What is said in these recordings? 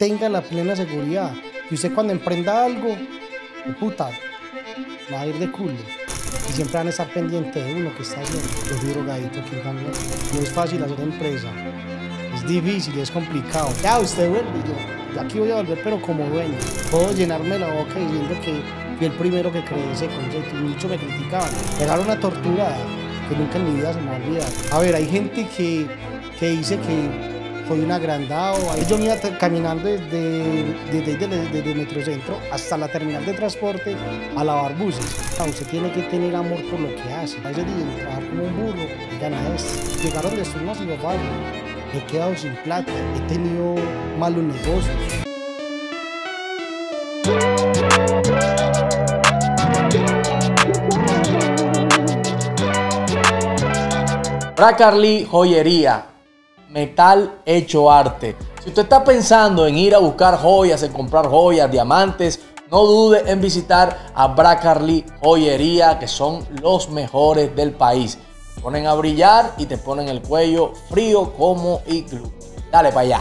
tenga la plena seguridad. Y usted cuando emprenda algo, puta, va a ir de culo. Y siempre van a estar pendientes de uno que está bien, los drogaditos que también. No es fácil hacer empresa. Es difícil, es complicado. Ya, usted vuelve yo. Yo aquí voy a volver, pero como dueño. Puedo llenarme la boca diciendo que fui el primero que creé ese concepto. Y muchos me criticaban. Era una tortura eh, que nunca en mi vida se me va a A ver, hay gente que, que dice que fue un agrandado. Yo me iba caminando desde, desde, desde, centro hasta la terminal de transporte a lavar buses. Ah, usted tiene que tener amor por lo que hace. A veces trabajar como un burro, gana esto. Llegaron de sus y papá, he quedado sin plata, he tenido malos negocios. Carly Joyería Metal Hecho Arte. Si usted está pensando en ir a buscar joyas, en comprar joyas, diamantes, no dude en visitar a Bracarly Joyería, que son los mejores del país. Te ponen a brillar y te ponen el cuello frío como iglú. Dale para allá.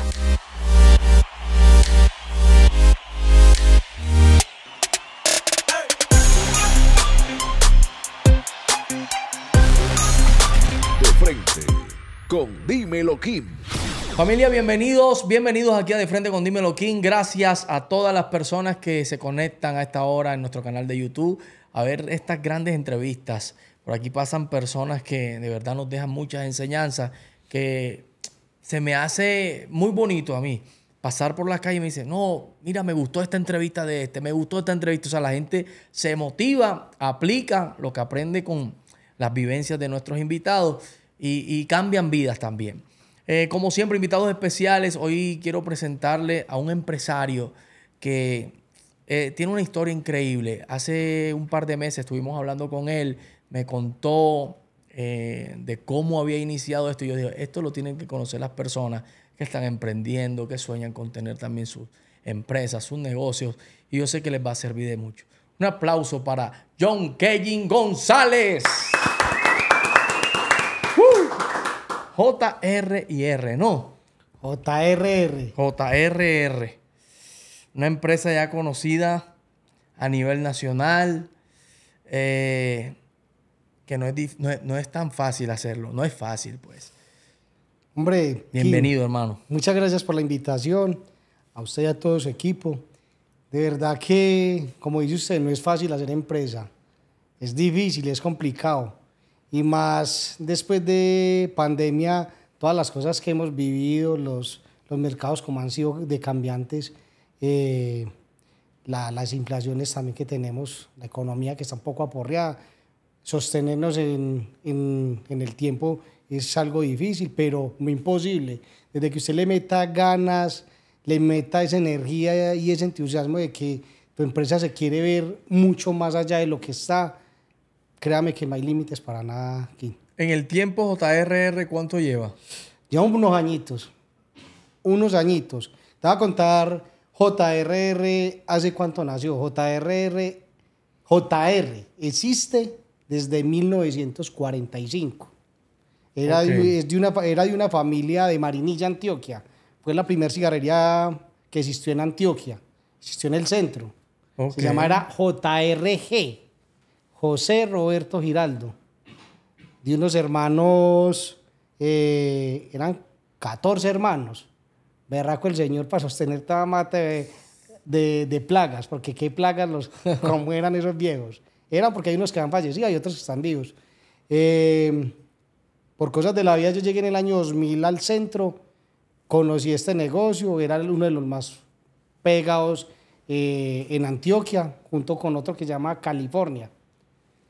Lo Kim. Familia, bienvenidos, bienvenidos aquí a De Frente con Dímelo Kim. Gracias a todas las personas que se conectan a esta hora en nuestro canal de YouTube a ver estas grandes entrevistas. Por aquí pasan personas que de verdad nos dejan muchas enseñanzas, que se me hace muy bonito a mí pasar por la calle y me dice no, mira, me gustó esta entrevista de este, me gustó esta entrevista. O sea, la gente se motiva, aplica lo que aprende con las vivencias de nuestros invitados y cambian vidas también. Eh, como siempre, invitados especiales. Hoy quiero presentarle a un empresario que eh, tiene una historia increíble. Hace un par de meses estuvimos hablando con él, me contó eh, de cómo había iniciado esto. Y yo dije, esto lo tienen que conocer las personas que están emprendiendo, que sueñan con tener también sus empresas, sus negocios. Y yo sé que les va a servir de mucho. Un aplauso para John Kevin González. JRIR, ¿no? JRR. JRR. Una empresa ya conocida a nivel nacional, eh, que no es, no, es, tan fácil hacerlo, no es fácil, pues. Hombre, bienvenido, hermano. Muchas gracias por la invitación, a usted y a todo su equipo. De verdad que, como dice usted, no es fácil hacer empresa. Es difícil, es complicado y más después de pandemia, todas las cosas que hemos vivido, los, los mercados como han sido de cambiantes, eh, las inflaciones también que tenemos, la economía que está un poco aporreada, sostenernos en, en, en el tiempo es algo difícil, pero muy imposible. Desde que usted le meta ganas, le meta esa energía y ese entusiasmo de que tu empresa se quiere ver mucho más allá de lo que está, créame que no hay límites para nada aquí. En el tiempo JRR, ¿cuánto lleva? Lleva unos añitos, unos añitos. Te voy a contar JRR, ¿hace cuánto nació? JRR, JR, existe desde 1945. Era, de, una, era de una familia de Marinilla, Antioquia. Fue la primera cigarrería que existió en Antioquia. Existió en el centro. Se llamaba JRG. José Roberto Giraldo, de unos hermanos, eh, eran 14 hermanos. Berraco el Señor para sostener toda mata de, plagas, porque qué plagas los, eran esos viejos. Eran porque hay unos que han fallecido y otros que están vivos. Eh, por cosas de la vida, yo llegué en el año 2000 al centro, conocí este negocio, era uno de los más pegados eh, en Antioquia, junto con otro que se llama California.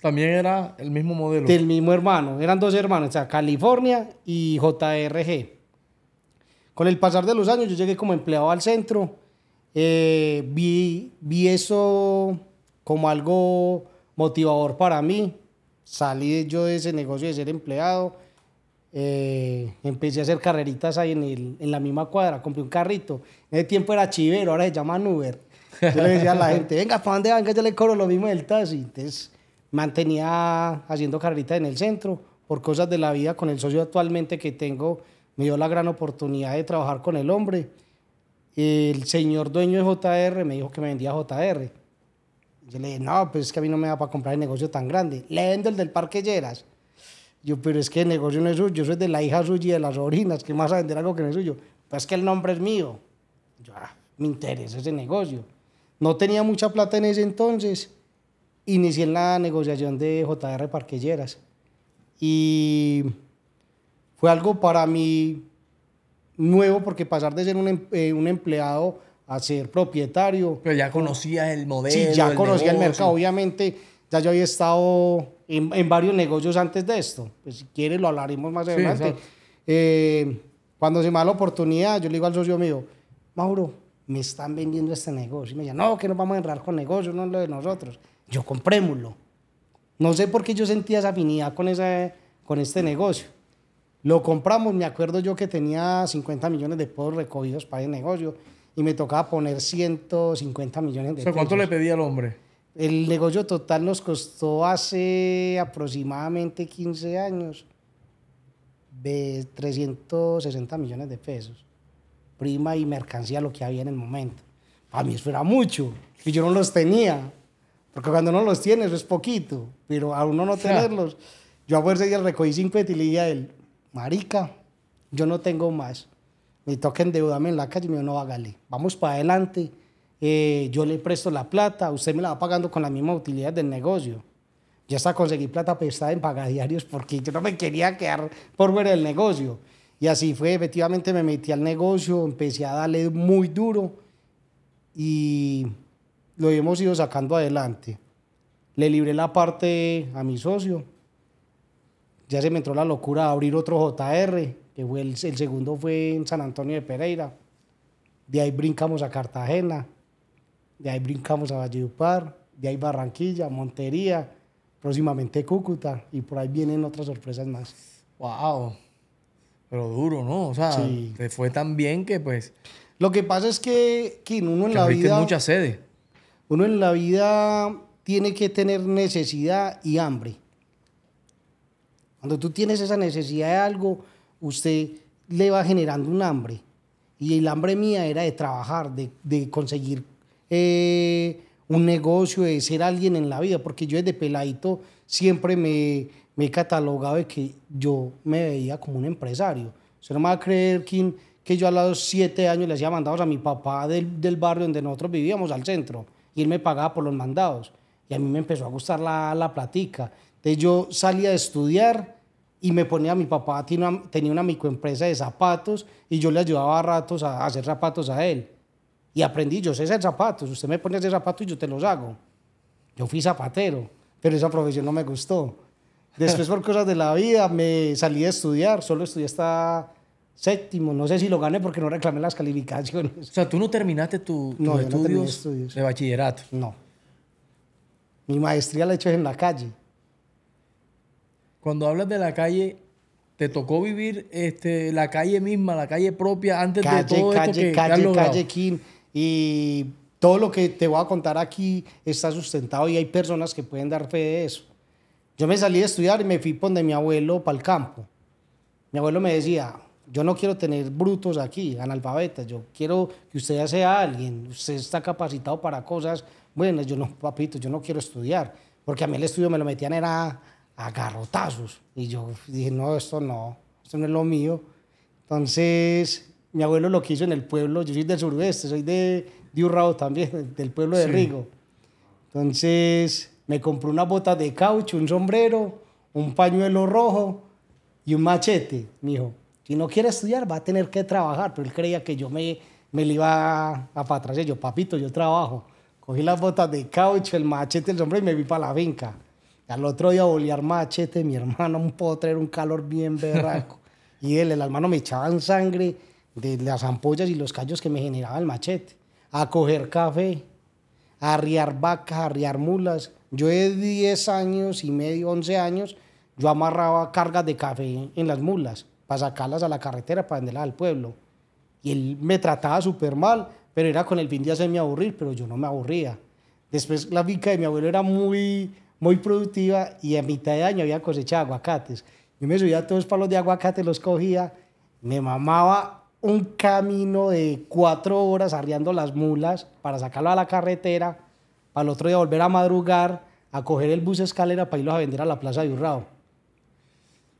También era el mismo modelo. Del mismo hermano. Eran dos hermanos, o sea, California y JRG. Con el pasar de los años yo llegué como empleado al centro. Eh, vi, vi eso como algo motivador para mí. Salí yo de ese negocio de ser empleado. Eh, empecé a hacer carreritas ahí en, el, en la misma cuadra. Compré un carrito. En ese tiempo era chivero, ahora se llama Uber. Yo le decía a la gente, venga, ¿para dónde van? yo le cobro lo mismo del taxi. Entonces mantenía haciendo carreritas en el centro. Por cosas de la vida, con el socio actualmente que tengo, me dio la gran oportunidad de trabajar con el hombre. El señor dueño de JR me dijo que me vendía JR. Yo le dije, no, pues es que a mí no me da para comprar el negocio tan grande. Le vendo el del Parque Lleras. Yo, pero es que el negocio no es suyo, eso es de la hija suya y de las sobrinas, que más a vender algo que no es suyo. Pues que el nombre es mío. Ah, me interesa ese negocio. No tenía mucha plata en ese entonces inicié en la negociación de JR Parquelleras y fue algo para mí nuevo porque pasar de ser un, em-, eh, un empleado a ser propietario. Pero ya conocía el modelo. Sí, ya conocía el mercado, obviamente. Ya yo había estado en, en, varios negocios antes de esto. Pues si quieres lo hablaremos más adelante. Eh, cuando se me da la oportunidad, yo le digo al socio mío, Mauro, me están vendiendo este negocio. Y me dice, no, que nos vamos a entrar con negocios, no es lo de nosotros yo comprémoslo. No sé por qué yo sentía esa afinidad con, ese, con este negocio. Lo compramos, me acuerdo yo que tenía 50 millones de pesos recogidos para el negocio y me tocaba poner 150 millones de pesos. ¿cuánto le pedía al hombre? El negocio total nos costó hace aproximadamente 15 años de 360 millones de pesos. Prima y mercancía, lo que había en el momento. A mí eso era mucho, y yo no los tenía. Porque cuando no los tienes es poquito, pero a uno no tenerlos. Yo a fuerza ya recogí 50 y le dije a él, marica, yo no tengo más. Me toca endeudarme en la calle y me dijo, no, hágale, vamos para adelante. Eh, yo le presto la plata, usted me la va pagando con la misma utilidad del negocio. ya hasta conseguí plata prestada en pagadiarios porque yo no me quería quedar por ver el negocio. Y así fue, efectivamente me metí al negocio, empecé a darle muy duro y lo hemos ido sacando adelante. Le libré la parte a mi socio. Ya se me entró la locura abrir otro JR, que el, segundo fue en San Antonio de Pereira. De ahí brincamos a Cartagena, de ahí brincamos a Valledupar, de ahí Barranquilla, Montería, próximamente Cúcuta, y por ahí vienen otras sorpresas más. ¡Wow! Pero duro, ¿no? O sea, fue tan bien que pues... Lo que pasa es que, uno en la vida... muchas sedes. Uno en la vida tiene que tener necesidad y hambre. Cuando tú tienes esa necesidad de algo, usted le va generando un hambre. Y el hambre mía era de trabajar, de, conseguir eh, un negocio, de ser alguien en la vida, porque yo desde peladito siempre me, me he catalogado de que yo me veía como un empresario. Usted no me va a creer que, que yo a los siete años le hacía mandados a mi papá del, del barrio donde nosotros vivíamos, al centro y él me pagaba por los mandados. Y a mí me empezó a gustar la, la platica. Entonces yo salía a estudiar y me ponía, mi papá tenía una, tenía una microempresa de zapatos y yo le ayudaba a ratos a, hacer zapatos a él. Y aprendí, yo sé hacer zapatos, usted me pone a hacer zapatos y yo te los hago. Yo fui zapatero, pero esa profesión no me gustó. Después por cosas de la vida me salí a estudiar, solo estudié hasta séptimo, no sé si lo gané porque no reclamé las calificaciones. O sea, tú no terminaste tu estudios, de bachillerato. No. Mi maestría la he hecho en la calle. Cuando hablas de la calle, ¿te tocó vivir este, la calle misma, la calle propia, antes de todo calle, esto que Calle, calle, Kim. Y todo lo que te voy a contar aquí está sustentado y hay personas que pueden dar fe de eso. Yo me salí de estudiar y me fui de mi abuelo para el campo. Mi abuelo me decía, yo no quiero tener brutos aquí, analfabetas, yo quiero que usted sea alguien, usted está capacitado para cosas buenas, yo no, papito, yo no quiero estudiar, porque a mí el estudio me lo metían era a garrotazos, y yo dije, no, esto no, esto no es lo mío. Entonces, mi abuelo lo que hizo en el pueblo, yo soy del suroeste, soy de, de también, del pueblo de Rigo. Entonces, me compró una bota de caucho, un sombrero, un pañuelo rojo y un machete, mijo. Y no quiere estudiar, va a tener que trabajar. Pero él creía que yo me, me le iba a, a atrás. yo, papito, yo trabajo. Cogí las botas de caucho, el machete, el sombrero y me vi para la finca. al otro día bolear machete, mi hermano, un traer un calor bien berraco. y él, el hermano, me echaban sangre de las ampollas y los callos que me generaba el machete. A coger café, a arriar vacas, a arriar mulas. Yo de 10 años y medio, 11 años, yo amarraba cargas de café en las mulas para sacarlas a la carretera, para venderlas al pueblo. Y él me trataba súper mal, pero era con el fin de hacerme aburrir, pero yo no me aburría. Después la finca de mi abuelo era muy, muy productiva y a mitad de año había cosechado aguacates. Yo me subía a todos los palos de aguacate, los cogía, me mamaba un camino de cuatro horas arriando las mulas para sacarlo a la carretera, para el otro día volver a madrugar, a coger el bus escalera para irlos a vender a la plaza de Urrao.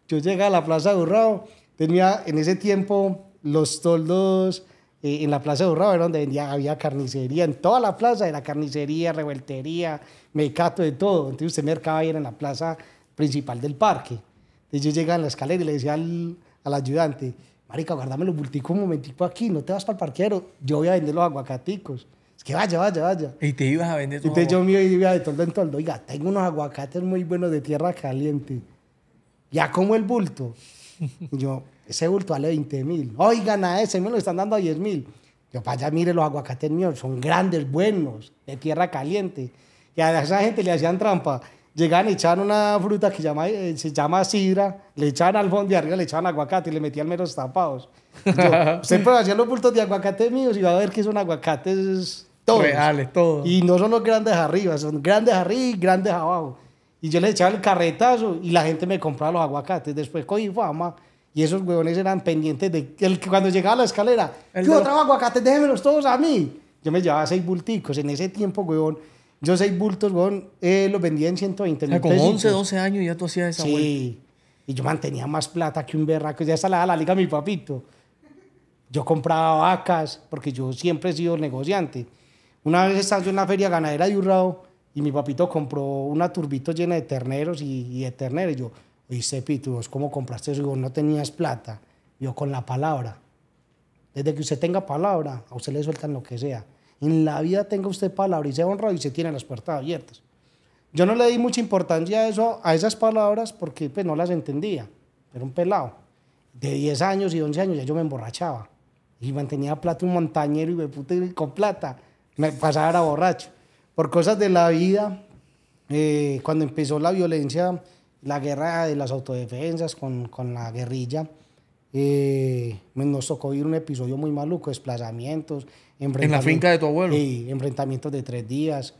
Yo llegué a la plaza de Urrao tenía en ese tiempo los toldos eh, en la Plaza de Urrao, era donde vendía, había carnicería, en toda la plaza era carnicería, revueltería, mecato, de todo. Entonces usted mercaba de en la plaza principal del parque. Entonces yo llegaba a la escalera y le decía al, al ayudante, marica, guardame los bulticos un momentico aquí, no te vas para el parquero, yo voy a vender los aguacaticos. Es que vaya, vaya, vaya. Y te ibas a vender Entonces yo me iba de toldo en toldo, oiga, tengo unos aguacates muy buenos de tierra caliente. Ya como el bulto. Y yo, ese bulto vale 20 mil. Oigan, a ese me lo están dando a 10 mil. Yo, vaya, mire los aguacates míos, son grandes, buenos, de tierra caliente. Y a esa gente le hacían trampa. Llegaban y echaban una fruta que llama, eh, se llama sidra, le echaban al fondo de arriba, le echaban aguacate y le metían menos tapados. Yo, siempre puede los bultos de aguacates míos y va a ver que son aguacates todos. Reales, todos. Y no son los grandes arriba, son grandes arriba y grandes abajo. Y yo les echaba el carretazo y la gente me compraba los aguacates. Después cogí fama y esos huevones eran pendientes de... El, cuando llegaba a la escalera, yo aguacates, déjenmelos todos a mí. Yo me llevaba seis bulticos. En ese tiempo, huevón, yo seis bultos, huevón, eh, los vendía en 120 mil 11, 12 años ya tú hacías esa Sí. Y yo mantenía más plata que un berraco. Ya estaba la, liga mi papito. Yo compraba vacas porque yo siempre he sido negociante. Una vez yo en la feria ganadera de Urrao, y mi papito compró una turbito llena de terneros y, de terneros. Y yo, y Pito, cómo compraste eso? Y yo, no tenías plata. Yo, con la palabra. Desde que usted tenga palabra, a usted le sueltan lo que sea. En la vida tenga usted palabra y sea honrado y se tiene las puertas abiertas. Yo no le di mucha importancia a eso, a esas palabras, porque pues no las entendía. Era un pelado. De 10 años y 11 años ya yo me emborrachaba. Y mantenía plata un montañero y me puta con plata. Me pasaba era borracho por cosas de la vida, eh, cuando empezó la violencia, la guerra de las autodefensas con, la guerrilla, eh, nos tocó vivir un episodio muy maluco, desplazamientos. En la finca de tu abuelo. Sí, enfrentamientos de tres días.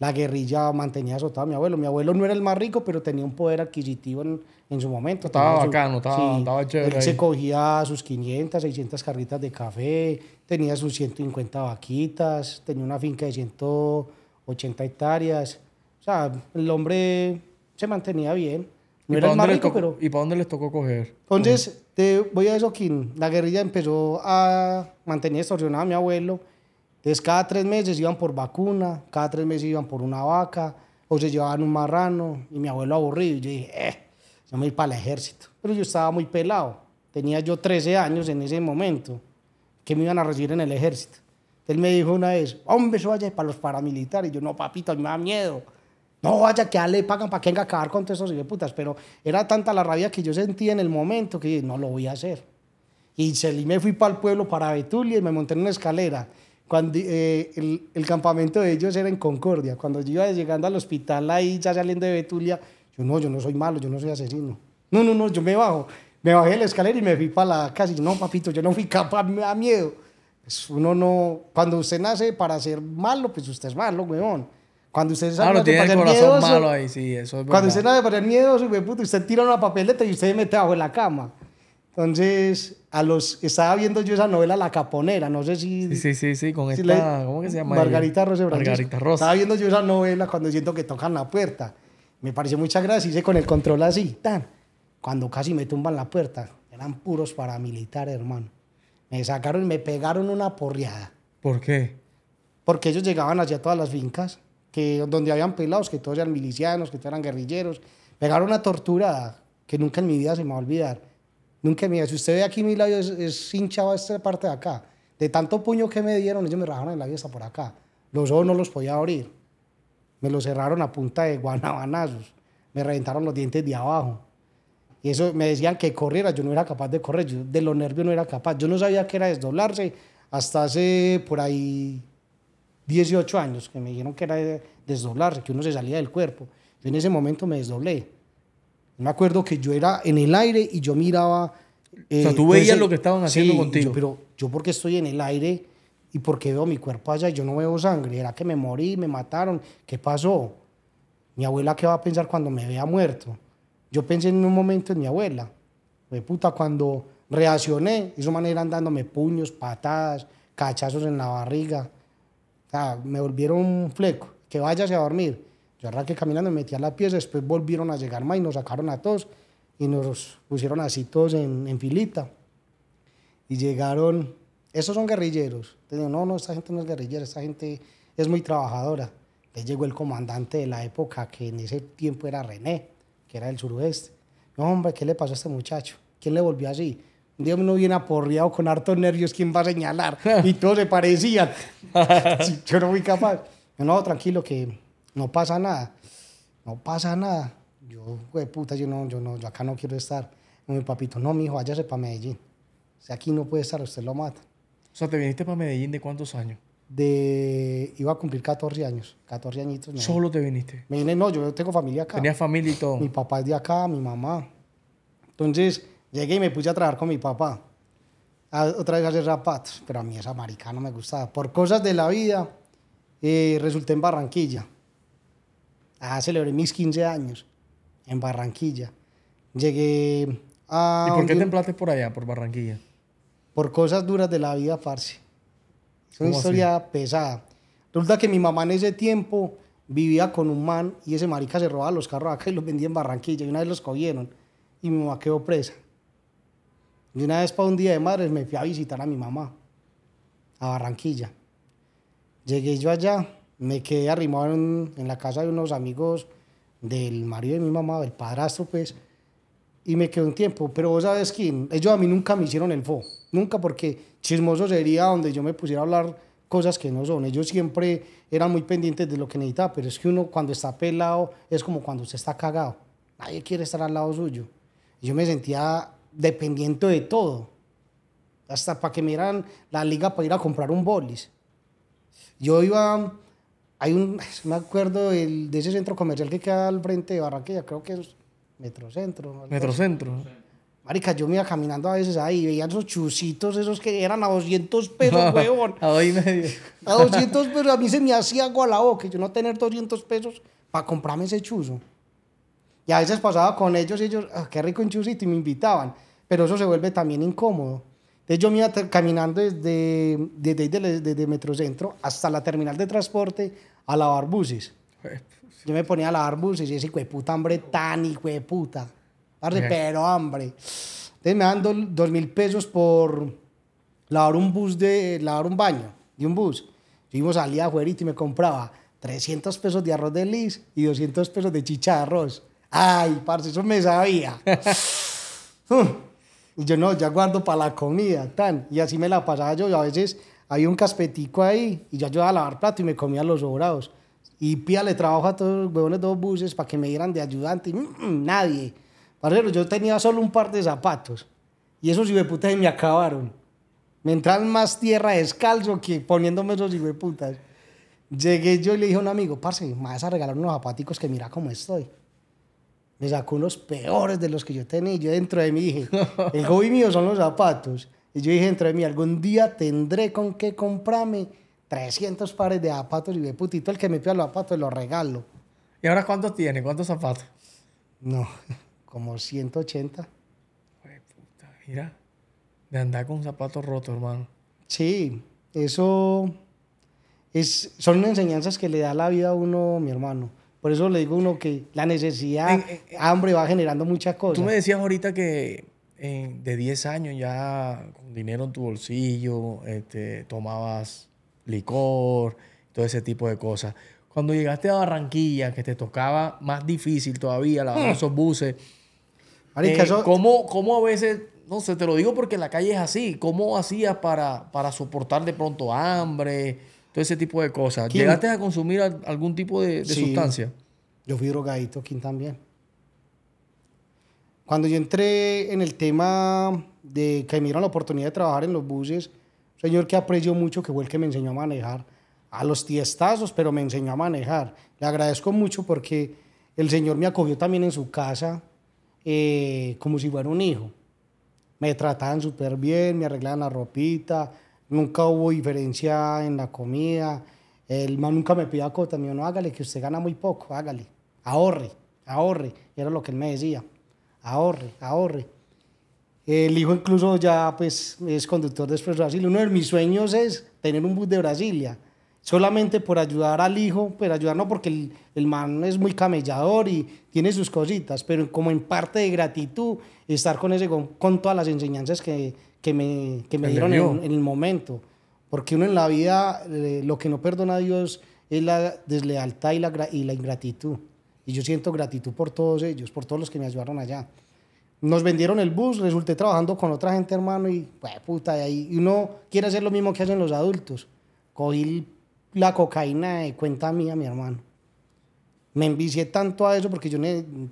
La guerrilla mantenía azotado a mi abuelo. Mi abuelo no era el más rico, pero tenía un poder adquisitivo en, su momento. Estaba bacano, estaba, chévere. Él se cogía sus 500, 600 carritas de café, tenía sus 150 vaquitas, tenía una finca de 100 80 hectáreas. O sea, el hombre se mantenía bien. No era para pero... ¿Y para dónde les tocó coger? Entonces, te voy a eso, que La guerrilla empezó a mantener extorsionado a mi abuelo. Entonces, cada tres meses iban por vacuna, cada tres meses iban por una vaca, o se llevaban un marrano. Y mi abuelo aburrido. Y yo dije, eh, yo me voy para el ejército. Pero yo estaba muy pelado. Tenía yo 13 años en ese momento, que me iban a recibir en el ejército. Él me dijo una vez, hombre, eso vaya para los paramilitares. Y yo, no, papito, a mí me da miedo. No, vaya, que le pagan para que venga a acabar con todos esos putas. Pero era tanta la rabia que yo sentí en el momento que dije, no lo voy a hacer. Y salí, me fui para el pueblo, para Betulia, y me monté en una escalera. Cuando, eh, el, el, campamento de ellos era en Concordia. Cuando yo iba llegando al hospital ahí, ya saliendo de Betulia, yo no, yo no soy malo, yo no soy asesino. No, no, no, yo me bajo. Me bajé de la escalera y me fui para la casa. Y yo, no, papito, yo no fui capaz, me da miedo uno no, cuando usted nace para ser malo, pues usted es malo, weón. Cuando usted nace claro, ah, para ser miedoso, malo ahí, Cuando usted nace para ser puto, usted tira una papeleta y usted se mete bajo en la cama. Entonces, a los estaba viendo yo esa novela La Caponera, no sé si Sí, sí, sí, con esta, ¿cómo que se llama? Margarita Rosa Margarita Rosa. Estaba viendo yo esa novela cuando siento que tocan la puerta. Me pareció mucha gracia, hice con el control así, tan. Cuando casi me tumban la puerta, eran puros paramilitares, hermano. Me sacaron y me pegaron una porriada. ¿Por qué? Porque ellos llegaban hacia todas las fincas, que, donde habían pelados, que todos eran milicianos, que todos eran guerrilleros. Pegaron una tortura que nunca en mi vida se me va a olvidar. Nunca en mi vida. Si usted ve aquí mi labio es, hinchado esta parte de acá. De tanto puño que me dieron, ellos me rajaron el labio hasta por acá. Los ojos no los podía abrir. Me los cerraron a punta de guanabanazos. Me reventaron los dientes de abajo. Y eso me decían que corriera, yo no era capaz de correr, yo de los nervios no era capaz. Yo no sabía que era desdoblarse hasta hace por ahí 18 años que me dijeron que era desdoblarse, que uno se salía del cuerpo. Yo en ese momento me desdoblé. Me acuerdo que yo era en el aire y yo miraba... o sea, eh, tú veías lo que estaban haciendo contigo. pero yo porque estoy en el aire y porque veo mi cuerpo allá y yo no veo sangre. ¿Era que me morí, me mataron? ¿Qué pasó? Mi abuela qué va a pensar cuando me vea muerto. Yo pensé en un momento en mi abuela. Me puta, cuando reaccioné, hizo manera manera dándome puños, patadas, cachazos en la barriga. O me volvieron un fleco. Que váyase a dormir. Yo arranqué caminando, me metí a la pieza, después volvieron a llegar más y nos sacaron a todos y nos pusieron así todos en, filita. Y llegaron, esos son guerrilleros. no, no, esta gente no es guerrillera, esta gente es muy trabajadora. Le llegó el comandante de la época, que en ese tiempo era René que era del suroeste. No, Hombre, ¿qué le pasó a este muchacho? ¿Quién le volvió así? Un día uno viene aporreado con hartos nervios, ¿quién va a señalar? Y todos se parecían. Yo no fui capaz. no, tranquilo, que no pasa nada. No pasa nada. Yo, güey, puta, yo no, yo no, yo acá no quiero estar. mi papito, no, mi hijo, váyase para Medellín. Si aquí no puede estar, usted lo mata. O sea, te viniste para Medellín de cuántos años? de... Iba a cumplir 14 años, 14 añitos. ¿Solo te viniste? no, yo tengo familia acá. Tenía familia y todo. Mi papá es de acá, mi mamá. Entonces, llegué y me puse a trabajar con mi papá. otra vez a hacer zapatos, pero a mí esa maricana me gustaba. Por cosas de la vida, eh, resulté en Barranquilla. Ah, celebré mis 15 años en Barranquilla. Llegué a... ¿Y por qué te emplaste por allá, por Barranquilla? Por cosas duras de la vida, parce. Es una historia pesada. Resulta que mi mamá en ese tiempo vivía con un man y ese marica se robaba los carros acá y los vendía en Barranquilla. Y una vez los cogieron y mi mamá quedó presa. Y una vez para un día de madres me fui a visitar a mi mamá a Barranquilla. Llegué yo allá, me quedé arrimado en, en la casa de unos amigos del marido de mi mamá, del padrastro, pues y me quedó un tiempo. Pero vos sabes que ellos a mí nunca me hicieron el fo, nunca, porque chismoso sería donde yo me pusiera a hablar cosas que no son. Ellos siempre eran muy pendientes de lo que necesitaba, pero es que uno cuando está pelado es como cuando usted está cagado. Nadie quiere estar al lado suyo. Yo me sentía dependiente de todo, hasta para que me dieran la liga para ir a comprar un bolis. Yo iba, hay un, me acuerdo de ese centro comercial que queda al frente de Barranquilla, creo que es Metrocentro. Metrocentro. Marica, yo me iba caminando a veces ahí y veía esos chusitos, esos que eran a 200 pesos, huevón. a a 200 pesos, a mí se me hacía agua la boca, yo no tener 200 pesos para comprarme ese chuzo. Y a veces pasaba con ellos y ellos, ah, qué rico un chusito, y me invitaban. Pero eso se vuelve también incómodo. Entonces yo me iba caminando desde, desde, desde, desde Metrocentro hasta la terminal de transporte a lavar buses. Yo me ponía a lavar buses y ese hijo de puta hambre tan hijo de puta. Parce, pero hambre. Entonces me dan dos mil pesos por lavar un bus de, lavar un baño de un bus. Yo íbamos a afuera y me compraba 300 pesos de arroz de lis y 200 pesos de chicha de arroz. Ay, parce, eso me sabía. y yo no, ya guardo para la comida, tan. Y así me la pasaba yo. a veces había un caspetico ahí y yo ayudaba a lavar plato y me comía los sobrados. Y le trabajo a todos los huevones dos buses para que me dieran de ayudante. Mm, mm, nadie. Parcero, yo tenía solo un par de zapatos. Y esos se me acabaron. Me entraron más tierra descalzo que poniéndome esos hijueputas. Llegué yo y le dije a un amigo, parce, me vas a regalar unos zapaticos que mira cómo estoy. Me sacó unos peores de los que yo tenía y yo dentro de mí dije, el hobby mío son los zapatos. Y yo dije dentro de mí, algún día tendré con qué comprarme 300 pares de zapatos y ve putito, el que me pida los zapatos lo regalo. ¿Y ahora cuántos tiene? ¿Cuántos zapatos? No, como 180. Ay, puta, mira, de andar con zapatos rotos, hermano. Sí, eso es, son enseñanzas que le da la vida a uno, mi hermano. Por eso le digo a uno que la necesidad, hambre, va generando muchas cosas. Tú me decías ahorita que eh, de 10 años ya con dinero en tu bolsillo, este, tomabas licor, todo ese tipo de cosas. Cuando llegaste a Barranquilla, que te tocaba más difícil todavía lavar hmm. esos buses, eh, ¿cómo, a veces, no sé, te lo digo porque la calle es así, cómo hacías para, para soportar de pronto hambre, todo ese tipo de cosas? ¿Llegaste a consumir algún tipo de, sustancia? Yo fui drogadito, aquí también. Cuando yo entré en el tema de que me dieron la oportunidad de trabajar en los buses, señor que aprecio mucho, que fue el que me enseñó a manejar a los tiestazos, pero me enseñó a manejar. Le agradezco mucho porque el señor me acogió también en su casa eh, como si fuera un hijo. Me trataban súper bien, me arreglaban la ropita, nunca hubo diferencia en la comida. El man nunca me pidió cota, me dijo, no, hágale, que usted gana muy poco, hágale, ahorre, ahorre. Era lo que él me decía, ahorre, ahorre. El hijo incluso ya pues es conductor de Express Brasil. Uno de mis sueños es tener un bus de Brasilia. Solamente por ayudar al hijo, pero pues, ayudar porque el, el, man es muy camellador y tiene sus cositas, pero como en parte de gratitud estar con ese con todas las enseñanzas que, me, me dieron en, el momento. Porque uno en la vida eh, lo que no perdona a Dios es la deslealtad y y la ingratitud. Y yo siento gratitud por todos ellos, por todos los que me ayudaron allá. Nos vendieron el bus, resulté trabajando con otra gente, hermano, y puta, y uno quiere hacer lo mismo que hacen los adultos. Cogí la cocaína de cuenta mía, mi hermano. Me envicié tanto a eso porque yo,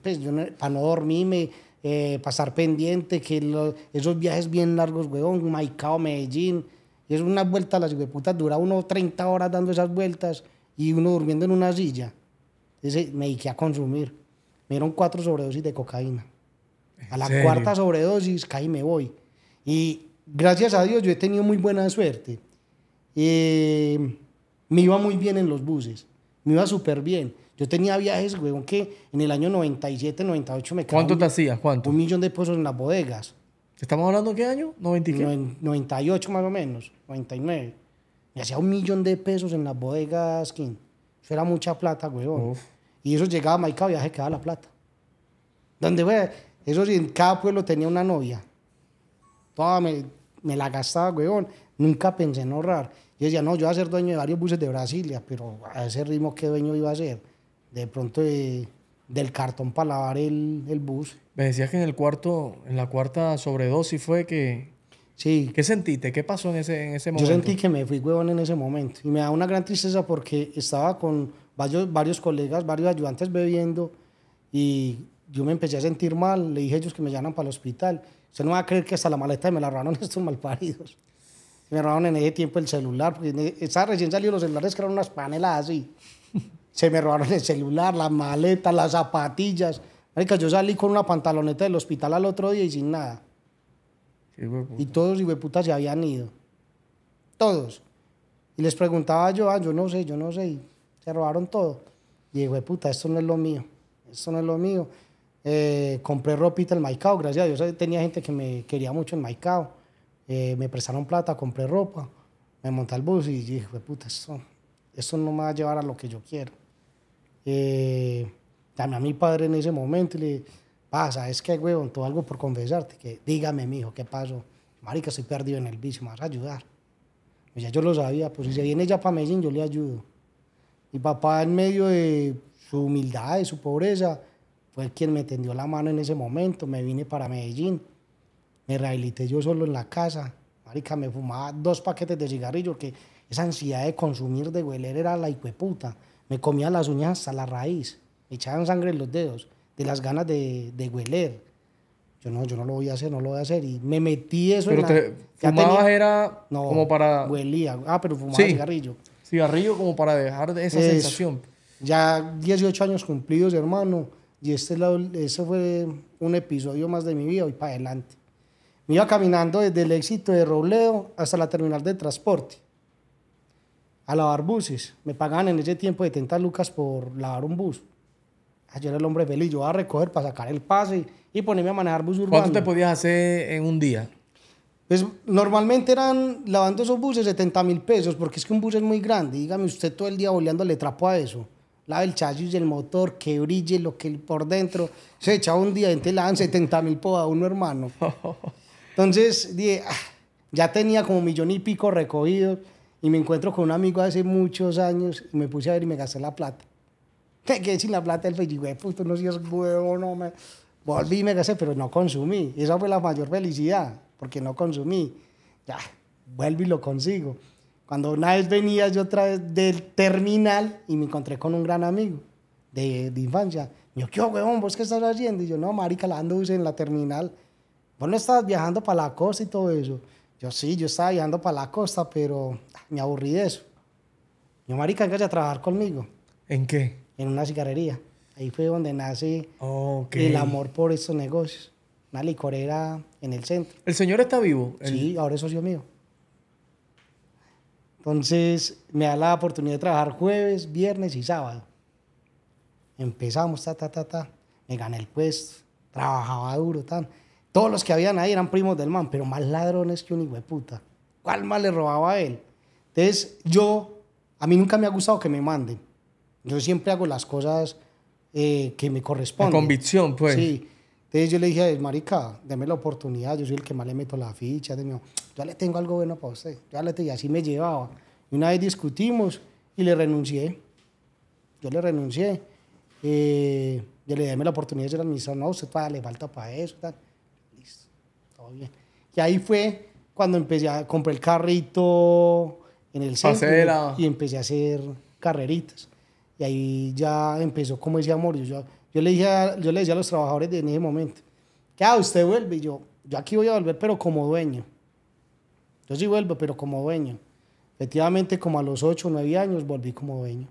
pues, yo para no dormirme, eh, pasar pendiente, que esos viajes bien largos, weón, Maicao, Medellín, es una vuelta a las puta dura uno 30 horas dando esas vueltas y uno durmiendo en una silla. me dediqué a consumir. Me dieron cuatro sobredosis de cocaína. A la cuarta sobredosis caí me voy. Y gracias a Dios yo he tenido muy buena suerte. Eh, me iba muy bien en los buses, me iba súper bien. Yo tenía viajes, weón, que en el año 97, 98 me ¿Cuánto te hacía ¿Cuánto? Un millón de pesos en las bodegas. ¿Estamos hablando qué año? ¿90 98 más o menos, 99. Me hacía un millón de pesos en las bodegas, ¿quién? Eso era mucha plata, weón. Y eso llegaba a Maica Viaje, quedaba la plata. Donde, weón, eso sí, en cada pueblo tenía una novia. Toda me, la gastaba, huevón Nunca pensé en ahorrar. Yo decía, no, yo voy a ser dueño de varios buses de Brasilia, pero a ese ritmo, ¿qué dueño iba a ser? De pronto, eh, del cartón para lavar el, el, bus. Me decías que en el cuarto, en la cuarta sobredosis fue que... Sí. ¿Qué sentiste? ¿Qué pasó en ese, en ese momento? Yo sentí que me fui huevón en ese momento. Y me da una gran tristeza porque estaba con varios, varios colegas, varios ayudantes bebiendo y yo me empecé a sentir mal, le dije a ellos que me llaman para el hospital. Usted no va a creer que hasta la maleta me la robaron estos malparidos. Me robaron en ese tiempo el celular, porque e, recién salió los celulares que eran unas panelas así. Se me robaron el celular, la maleta, las zapatillas. Marica, yo salí con una pantaloneta del hospital al otro día y sin nada. Y todos, puta se habían ido. Todos. Y les preguntaba yo, ah, yo no sé, yo no sé. Y se robaron todo. Y puta esto no es lo mío. Esto no es lo mío. Eh, compré ropita en Maicao, gracias a Dios tenía gente que me quería mucho en Maicao. Eh, me prestaron plata, compré ropa, me monté al bus y dije, puta, esto, esto no me va a llevar a lo que yo quiero. también eh, a mi padre en ese momento le pasa, es que, huevón, todo algo por confesarte, que dígame, mijo, ¿qué pasó? Marica, estoy perdido en el bici, me vas a ayudar. Pues ya yo lo sabía, pues si se viene ya para Medellín, yo le ayudo. Mi papá, en medio de su humildad, de su pobreza, fue quien me tendió la mano en ese momento, me vine para Medellín, me rehabilité yo solo en la casa, marica, me fumaba dos paquetes de cigarrillo que esa ansiedad de consumir, de hueler era la puta. me comía las uñas hasta la raíz, me echaban sangre en los dedos, de las ganas de, de hueler. Yo no, yo no lo voy a hacer, no lo voy a hacer. Y me metí eso en te, la... fumabas era no, como para... huelía. Ah, pero fumaba cigarrillo. Cigarrillo como para dejar esa sensación. Ya 18 años cumplidos, hermano y este, ese fue un episodio más de mi vida, hoy para adelante. Me iba caminando desde el éxito de Robledo hasta la terminal de transporte a lavar buses. Me pagaban en ese tiempo 70 lucas por lavar un bus. Yo era el hombre feliz, yo iba a recoger para sacar el pase y, ponerme a manejar bus urbano. ¿Cuánto te podías hacer en un día? Pues normalmente eran lavando esos buses 70 mil pesos, porque es que un bus es muy grande. Dígame usted todo el día le trapo a eso lave el chasis el motor, que brille lo que por dentro. Se echa un día, entonces le dan 70 mil por a uno, hermano. Entonces, dije, ah, ya tenía como millón y pico recogidos y me encuentro con un amigo hace muchos años y me puse a ver y me gasté la plata. Me quedé sin la plata, el güey, puto, no seas huevo, no me... Volví y me gasté, pero no consumí. Esa fue la mayor felicidad, porque no consumí. Ya, vuelvo y lo consigo. Cuando una vez venía yo otra vez del terminal y me encontré con un gran amigo de, de infancia. yo, ¿qué huevón? ¿Vos qué estás haciendo? Y yo, no, marica, la ando en la terminal. Vos no estabas viajando para la costa y todo eso. Yo, sí, yo estaba viajando para la costa, pero ah, me aburrí de eso. Yo, marica, venga a trabajar conmigo. ¿En qué? En una cigarrería. Ahí fue donde nace el amor por estos negocios. Una licorera en el centro. ¿El señor está vivo? Sí, ahora es socio mío. Entonces me da la oportunidad de trabajar jueves, viernes y sábado. Empezamos, ta, ta, ta, ta. Me gané el puesto, trabajaba duro, tan. Todos los que habían ahí eran primos del man, pero más ladrones que un hijo de puta. ¿Cuál más le robaba a él? Entonces yo, a mí nunca me ha gustado que me manden. Yo siempre hago las cosas eh, que me corresponden. convicción, pues. Sí. Entonces yo le dije, marica, déme la oportunidad, yo soy el que más le meto la ficha. yo le tengo algo bueno para usted, y así me llevaba. Y una vez discutimos y le renuncié. Yo le renuncié. Eh, yo le déme la oportunidad de ser administrador. No, usted le falta para eso. Listo, todo bien. Y ahí fue cuando empecé a comprar el carrito en el centro y empecé a hacer carreritas. Y ahí ya empezó como ese amor. Yo, yo yo le, dije yo le decía a los trabajadores de, ese momento, que ah, usted vuelve y yo, yo aquí voy a volver, pero como dueño. Yo sí vuelvo, pero como dueño. Efectivamente, como a los 8 o 9 años volví como dueño.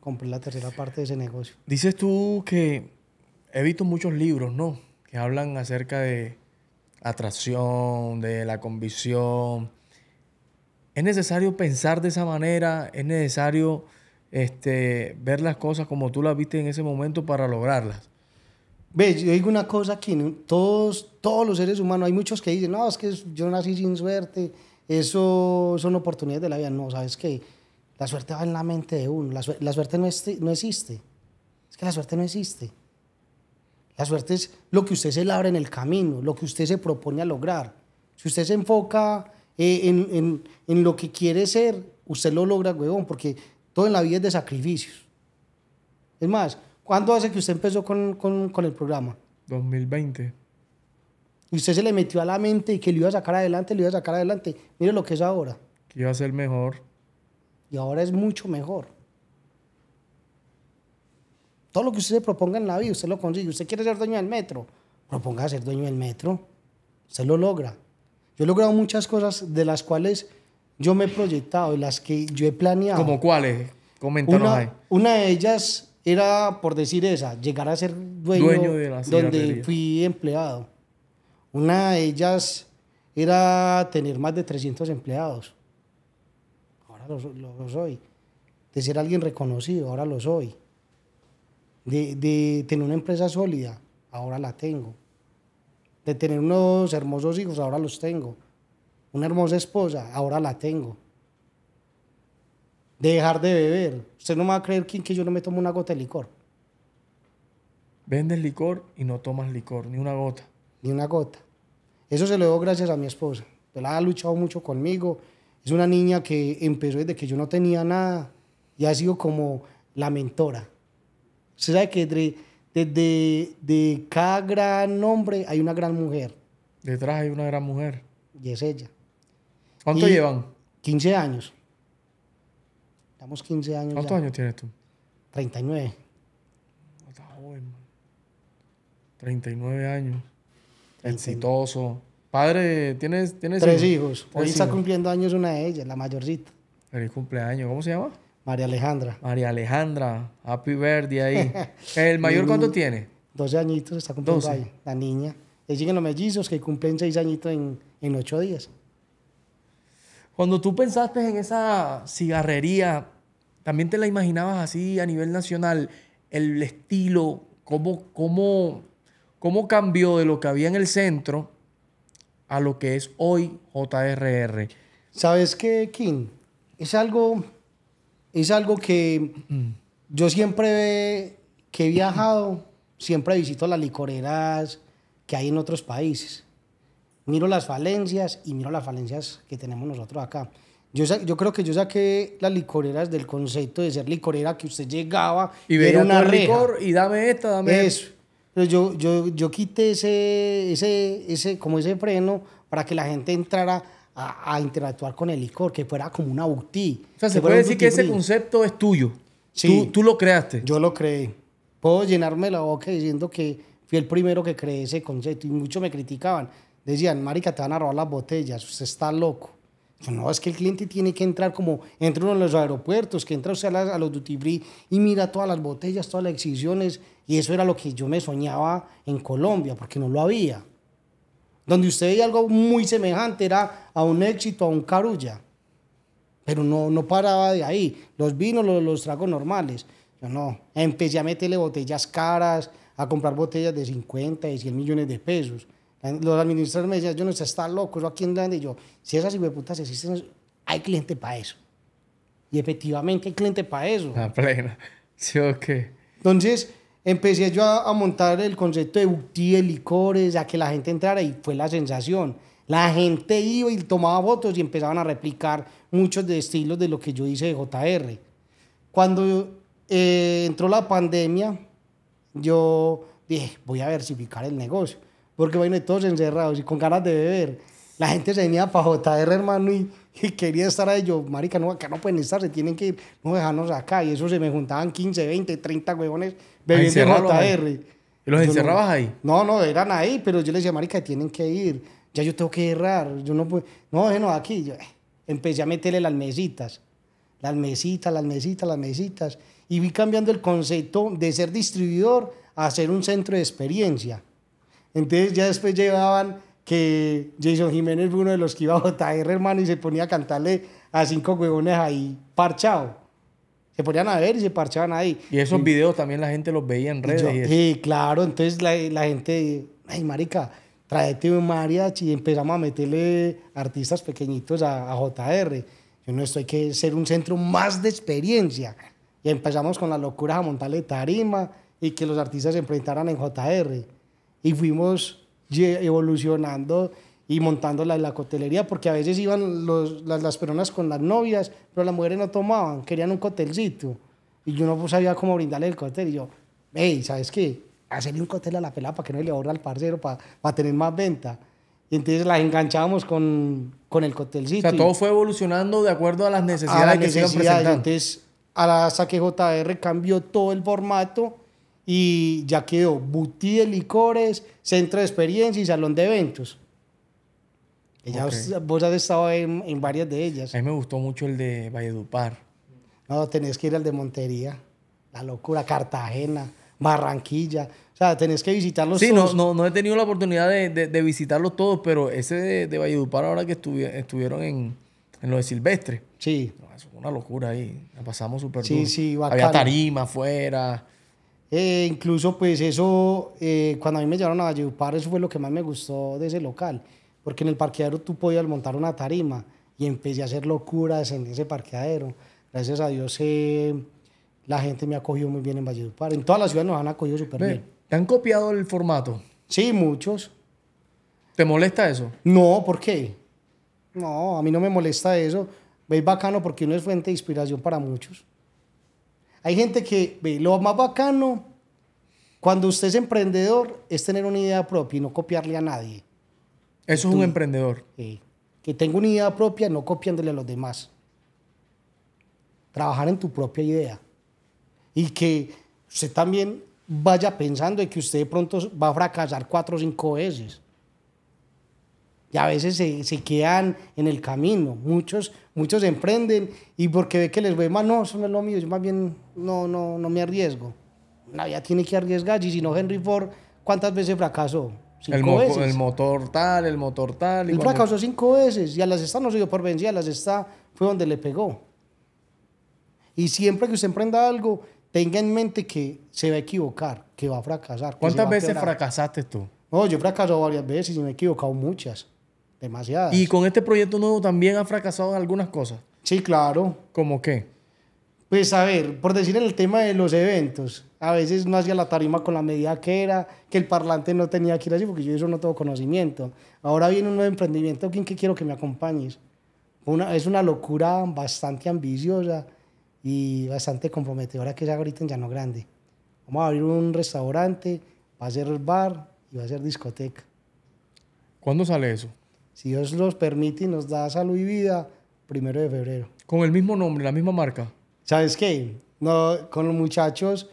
Compré la tercera parte de ese negocio. Dices tú que he visto muchos libros, ¿no? Que hablan acerca de atracción, de la convicción. ¿Es necesario pensar de esa manera? ¿Es necesario este, ver las cosas como tú las viste en ese momento para lograrlas. Ve, yo digo una cosa aquí, todos, todos los seres humanos, hay muchos que dicen, no, es que yo nací sin suerte, eso son oportunidades de la vida. No, ¿sabes que La suerte va en la mente de uno, la, suerte no, existe. Es que la suerte no existe. La suerte es lo que usted se labra en el camino, lo que usted se propone a lograr. Si usted se enfoca eh, en, en, en, lo que quiere ser, usted lo logra, huevón, porque todo en la vida es de sacrificios. Es más, ¿cuándo hace que usted empezó con, el programa? 2020. Y usted se le metió a la mente y que lo iba a sacar adelante, lo iba a sacar adelante. Mire lo que es ahora. Que iba a ser mejor. Y ahora es mucho mejor. Todo lo que usted se proponga en la vida, usted lo consigue. Usted quiere ser dueño del metro, proponga ser dueño del metro. Usted lo logra. Yo he logrado muchas cosas de las cuales yo me he proyectado y las que yo he planeado. ¿Como cuáles? Coméntanos una, ahí. Una de ellas era, por decir esa, llegar a ser dueño, de la donde fui empleado. Una de ellas era tener más de 300 empleados. Ahora lo, soy. De ser alguien reconocido, ahora lo soy. de tener una empresa sólida, ahora la tengo. De tener unos hermosos hijos, ahora los tengo una hermosa esposa, ahora la tengo. De dejar de beber. Usted no me va a creer que yo no me tomo una gota de licor. Vendes licor y no tomas licor, ni una gota. Ni una gota. Eso se lo debo gracias a mi esposa. la ha luchado mucho conmigo. Es una niña que empezó desde que yo no tenía nada y ha sido como la mentora. Usted sabe que desde de, de cada gran hombre hay una gran mujer. Detrás hay una gran mujer. Y es ella. ¿Cuánto llevan? 15 años. Estamos 15 años. ¿Cuántos años tienes tú? 39. No, está joven, 39 años. Exitoso. Padre, ¿tienes, tienes tres hijos? Hoy está cumpliendo años una de ellas, la mayorcita. ¿El cumpleaños. ¿Cómo se llama? María Alejandra. María Alejandra. Happy birthday ahí. ¿El mayor cuánto tiene? 12 añitos, está cumpliendo 12. La niña. Le tienen los mellizos que cumplen 6 añitos en, en 8 días. Cuando tú pensaste en esa cigarrería, ¿también te la imaginabas así a nivel nacional? El estilo, cómo, cómo, cómo cambió de lo que había en el centro a lo que es hoy JRR. ¿Sabes qué, King? Es algo, es algo que mm. yo siempre que he viajado, siempre visito las licoreras que hay en otros países miro las falencias y miro las falencias que tenemos nosotros acá. Yo, yo creo que yo saqué las licoreras del concepto de ser licorera que usted llegaba y veía una licor y dame esta, dame Eso. yo, yo, yo quité ese, ese, ese, como ese freno para que la gente entrara a, interactuar con el licor, que fuera como una boutique. O sea, se puede decir que ese concepto es tuyo. Sí, tú, tú lo creaste. Yo lo creé. Puedo llenarme la boca diciendo que fui el primero que creé ese concepto y muchos me criticaban decían, marica, te van a robar las botellas, usted está loco. Yo, no, es que el cliente tiene que entrar como entre uno de los aeropuertos, que entra usted a, los duty free y mira todas las botellas, todas las exhibiciones. Y eso era lo que yo me soñaba en Colombia, porque no lo había. Donde usted veía algo muy semejante, era a un éxito, a un carulla. Pero no, no paraba de ahí. Los vinos, los, tragos normales. Yo no. Empecé a meterle botellas caras, a comprar botellas de 50, y 100 millones de pesos. Los administradores me decían, yo no sé, está loco, yo aquí en grande. Y yo, si esas putas existen, hay cliente para eso. Y efectivamente hay cliente para eso. A ah, plena. Entonces, empecé yo a, montar el concepto de buti, de licores, a que la gente entrara y fue la sensación. La gente iba y tomaba fotos y empezaban a replicar muchos de estilos de lo que yo hice de JR. Cuando eh, entró la pandemia, yo dije, voy a diversificar el negocio porque bueno, todos encerrados y con ganas de beber. La gente se venía para JR, hermano, y, quería estar ahí. Yo, marica, no, acá no pueden estar, se tienen que ir. No, dejarnos acá. Y eso se me juntaban 15, 20, 30 huevones bebiendo JR. ¿Y los encerrabas ahí? No, no, eran ahí, pero yo le decía, marica, tienen que ir. Ya yo tengo que errar. Yo no puedo... No, no, aquí. Yo, eh, Empecé a meterle las mesitas. Las mesitas, las mesitas, las mesitas. Y vi cambiando el concepto de ser distribuidor a ser un centro de experiencia. Entonces ya después llevaban que Jason Jiménez fue uno de los que iba a JR, hermano, y se ponía a cantarle a cinco huevones ahí parchado. Se ponían a ver y se parchaban ahí. Y esos videos también la gente los veía en redes. y sí, claro, entonces la, la gente, ay, marica, tráete un mariachi y empezamos a meterle artistas pequeñitos a, a JR. Yo no estoy que ser un centro más de experiencia. Y empezamos con la locura a montarle tarima y que los artistas se enfrentaran en JR y fuimos evolucionando y montando la, la cotelería, porque a veces iban los, las, las, personas con las novias, pero las mujeres no tomaban, querían un cotelcito. Y yo no sabía cómo brindarle el cotel. Y yo, hey, ¿sabes qué? Hacerle un cotel a la pelada para que no le ahorra al parcero, para, tener más venta. Y entonces las enganchábamos con, con el cotelcito. O sea, todo fue evolucionando de acuerdo a las necesidades que se iban entonces, a la, hasta que JR cambió todo el formato y ya quedó de licores, centro de experiencia y salón de eventos. Ella, Vos has estado en, varias de ellas. A mí me gustó mucho el de Valledupar. No, tenés que ir al de Montería, La Locura, Cartagena, Barranquilla. O sea, tenés que visitarlos los todos. Sí, no, no, he tenido la oportunidad de, de, visitarlos todos, pero ese de, Valledupar ahora que estuvieron en, en lo de Silvestre. Sí. una locura ahí. La pasamos súper sí, Sí, Había tarima afuera. Eh, incluso pues eso, eh, cuando a mí me llevaron a Valledupar, eso fue lo que más me gustó de ese local, porque en el parqueadero tú podías montar una tarima y empecé a hacer locuras en ese parqueadero. Gracias a Dios eh, la gente me ha acogido muy bien en Valledupar. En todas las ciudades nos han acogido súper bien. ¿Te han copiado el formato? Sí, muchos. ¿Te molesta eso? No, ¿por qué? No, a mí no me molesta eso. Veis bacano porque uno es fuente de inspiración para muchos. Hay gente que ve lo más bacano cuando usted es emprendedor es tener una idea propia y no copiarle a nadie. Eso es un emprendedor. que tenga una idea propia, no copiándole a los demás. Trabajar en tu propia idea. Y que usted también vaya pensando de que usted pronto va a fracasar cuatro o cinco veces y a veces se, se, quedan en el camino. Muchos, muchos emprenden y porque ve que les voy más, no, eso no es lo mío, yo más bien no, no, no me arriesgo. nadie tiene que arriesgar y si no Henry Ford, ¿cuántas veces fracasó? Cinco el, veces. el motor tal, el motor tal. Y fracasó cinco veces y a las está no se dio por vencida, a las está fue donde le pegó. Y siempre que usted emprenda algo, tenga en mente que se va a equivocar, que va a fracasar. ¿Cuántas veces fracasaste tú? No, yo fracasado varias veces y me he equivocado muchas. Demasiadas. Y con este proyecto nuevo también ha fracasado en algunas cosas. Sí, claro. ¿Cómo qué? Pues a ver, por decir en el tema de los eventos, a veces no hacía la tarima con la medida que era, que el parlante no tenía que ir así, porque yo eso no tengo conocimiento. Ahora viene un nuevo emprendimiento, ¿quién que quiero que me acompañes? Una, es una locura bastante ambiciosa y bastante comprometedora que es ahorita en Llano Grande. Vamos a abrir un restaurante, va a ser bar y va a ser discoteca. ¿Cuándo sale eso? si Dios los permite y nos da salud y vida, primero de febrero. Con el mismo nombre, la misma marca. ¿Sabes qué? No, con los muchachos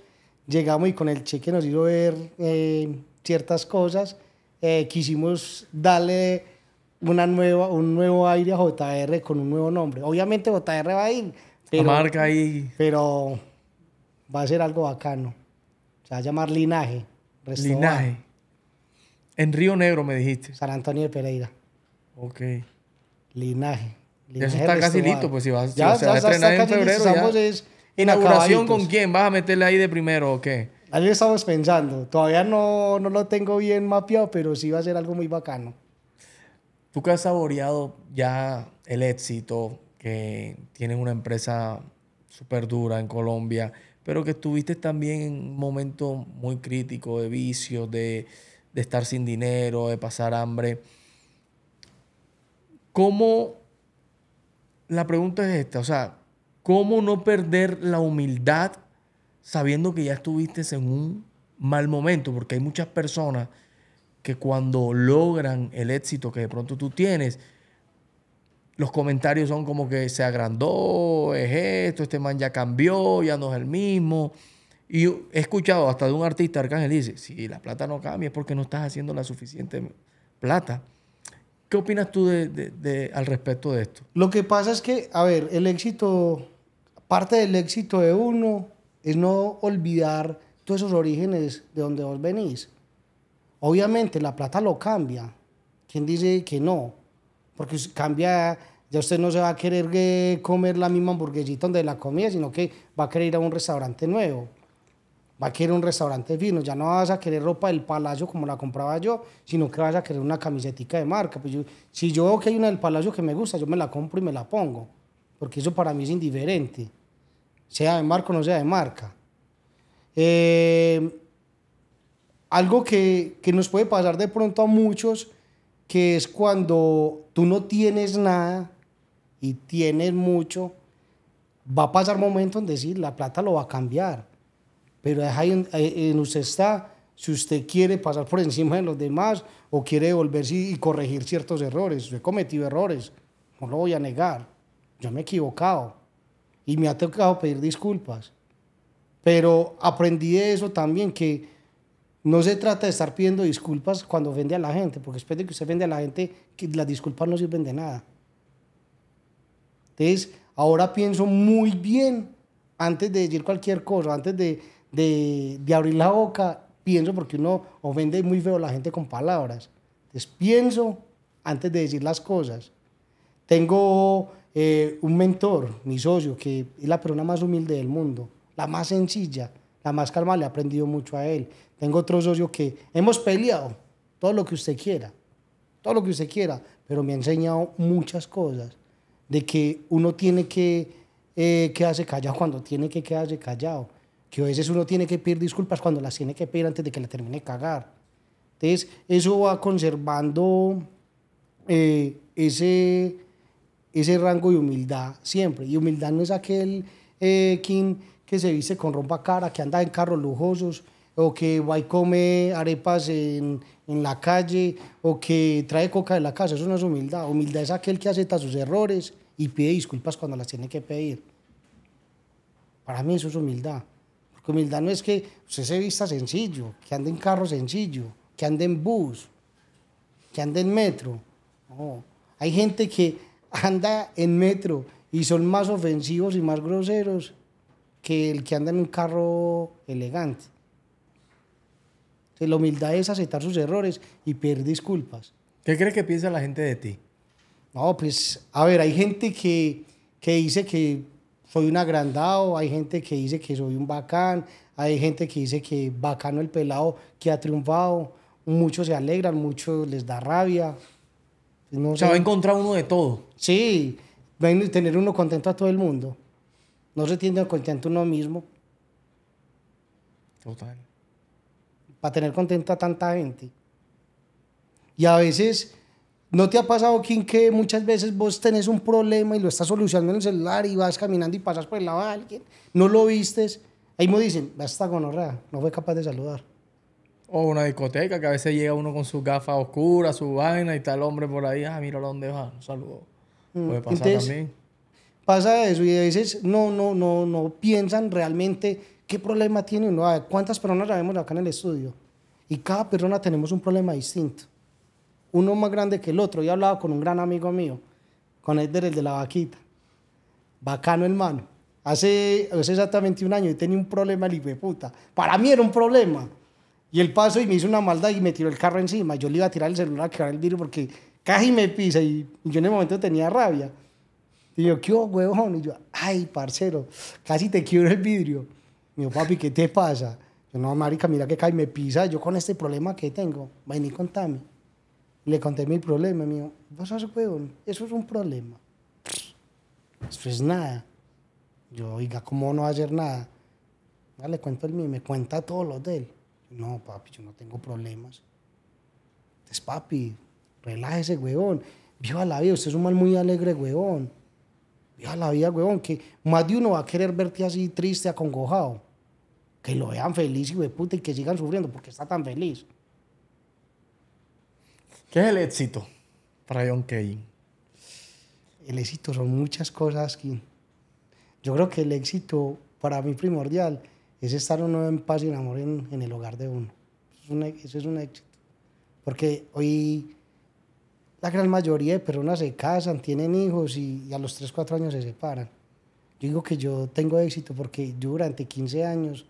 llegamos y con el cheque nos hizo ver eh, ciertas cosas. Eh, quisimos darle una nueva, un nuevo aire a JR con un nuevo nombre. Obviamente JR va a ir. la marca ahí. Pero va a ser algo bacano. Se va a llamar Linaje. Linaje. En Río Negro me dijiste. San Antonio de Pereira. Ok. Linaje. eso está casi listo, pues si vas ya, en febrero. Es ¿Inauguración con quién? ¿Vas a meterle ahí de primero o qué? Ahí estamos pensando. Todavía no, no lo tengo bien mapeado, pero sí va a ser algo muy bacano. Tú que has saboreado ya el éxito, que tienes una empresa súper dura en Colombia, pero que estuviste también en un momento muy crítico de vicios, de, de estar sin dinero, de pasar hambre. ¿Cómo? La pregunta es esta, o sea, ¿cómo no perder la humildad sabiendo que ya estuviste en un mal momento? Porque hay muchas personas que cuando logran el éxito que de pronto tú tienes, los comentarios son como que se agrandó, es esto, este man ya cambió, ya no es el mismo. Y he escuchado hasta de un artista, Arcángel, dice, si la plata no cambia es porque no estás haciendo la suficiente plata. ¿Qué opinas tú de, al respecto de esto? Lo que pasa es que, a ver, el éxito, parte del éxito de uno es no olvidar todos esos orígenes de donde vos venís. Obviamente la plata lo cambia. ¿Quién dice que no? Porque cambia, ya usted no se va a querer eh, comer la misma hamburguesita donde la comía, sino que va a querer ir a un restaurante nuevo va a querer un restaurante fino, ya no vas a querer ropa del palacio como la compraba yo, sino que vas a querer una camiseta de marca. Pues si yo veo que hay una del palacio que me gusta, yo me la compro y me la pongo, porque eso para mí es indiferente, sea de marca o no sea de marca. Eh, algo que, nos puede pasar de pronto a muchos, que es cuando tú no tienes nada y tienes mucho, va a pasar momentos en decir, la plata lo va a cambiar pero ahí en usted está si usted quiere pasar por encima de los demás o quiere volverse y corregir ciertos errores. Yo he cometido errores, no lo voy a negar. Yo me he equivocado y me ha tocado pedir disculpas. Pero aprendí de eso también, que no se trata de estar pidiendo disculpas cuando ofende a la gente, porque después de que usted vende a la gente, que las disculpas no sirven de nada. Entonces, ahora pienso muy bien antes de decir cualquier cosa, antes de de, de abrir la boca, pienso porque uno ofende muy feo a la gente con palabras. Entonces pienso antes de decir las cosas. Tengo eh, un mentor, mi socio, que es la persona más humilde del mundo, la más sencilla, la más calma, le he aprendido mucho a él. Tengo otro socio que hemos peleado, todo lo que usted quiera, todo lo que usted quiera, pero me ha enseñado muchas cosas, de que uno tiene que eh, quedarse callado cuando tiene que quedarse callado que a veces uno tiene que pedir disculpas cuando las tiene que pedir antes de que la termine de cagar. Entonces, eso va conservando eh, ese, ese rango de humildad siempre. Y humildad no es aquel quien eh, que se viste con rompa cara, que anda en carros lujosos, o que va y come arepas en, en, la calle, o que trae coca de la casa. Eso no es humildad. Humildad es aquel que acepta sus errores y pide disculpas cuando las tiene que pedir. Para mí eso es humildad humildad no es que usted se vista sencillo, que ande en carro sencillo, que ande en bus, que ande en metro. No. Hay gente que anda en metro y son más ofensivos y más groseros que el que anda en un carro elegante. la humildad es aceptar sus errores y pedir disculpas. ¿Qué cree que piensa la gente de ti? No, pues, a ver, hay gente que, que dice que soy un agrandado, hay gente que dice que soy un bacán, hay gente que dice que bacano el pelado que ha triunfado, muchos se alegran, muchos les da rabia. Pues no se va a encontrar uno de todo. Sí, tener uno contento a todo el mundo. No se tiene contento uno mismo. Total. Para tener contento a tanta gente. Y a veces ¿No te ha pasado, Kim, que muchas veces vos tenés un problema y lo estás solucionando en el celular y vas caminando y pasas por el lado de alguien? No lo vistes. Ahí me dicen, basta gonorrea, no fue capaz de saludar. O una discoteca que a veces llega uno con sus gafas oscuras, su vaina y tal hombre por ahí, ah, mira dónde va, un saludo. Pasa mm, Puede pasar también. Pasa eso y a veces no, no, no, no piensan realmente qué problema tiene uno. ¿Cuántas personas la vemos acá en el estudio? Y cada persona tenemos un problema distinto uno más grande que el otro. Yo hablaba con un gran amigo mío, con Edder, el de la vaquita. Bacano hermano. Hace, hace exactamente un año yo tenía un problema, el hijo puta. Para mí era un problema. Y él pasó y me hizo una maldad y me tiró el carro encima. Yo le iba a tirar el celular, a quebrar el vidrio porque casi me pisa y yo en el momento tenía rabia. Y yo, ¿qué huevón? Y yo, ay, parcero, casi te quiero el vidrio. Me dijo, papi, ¿qué te pasa? Yo, no, marica, mira que casi me pisa. Yo con este problema que tengo, ven con contame le conté mi problema. Me dijo, a hacer huevón, eso es un problema. Eso es nada. Yo, oiga, ¿cómo no hacer nada? Ya le cuento el mío, me cuenta todos los de él. no, papi, yo no tengo problemas. Entonces, pues, papi, relájese, huevón. Viva la vida, usted es un mal muy alegre, huevón. Viva la vida, huevón, que más de uno va a querer verte así triste, acongojado. Que lo vean feliz, y y que sigan sufriendo porque está tan feliz. ¿Qué es el éxito para John Key? El éxito son muchas cosas. Que yo creo que el éxito para mí primordial es estar uno en paz y en amor en, el hogar de uno. E, eso es, un, éxito. Porque hoy la gran mayoría de personas se casan, tienen hijos y, y a los 3, 4 años se separan. Yo digo que yo tengo éxito porque yo durante 15 años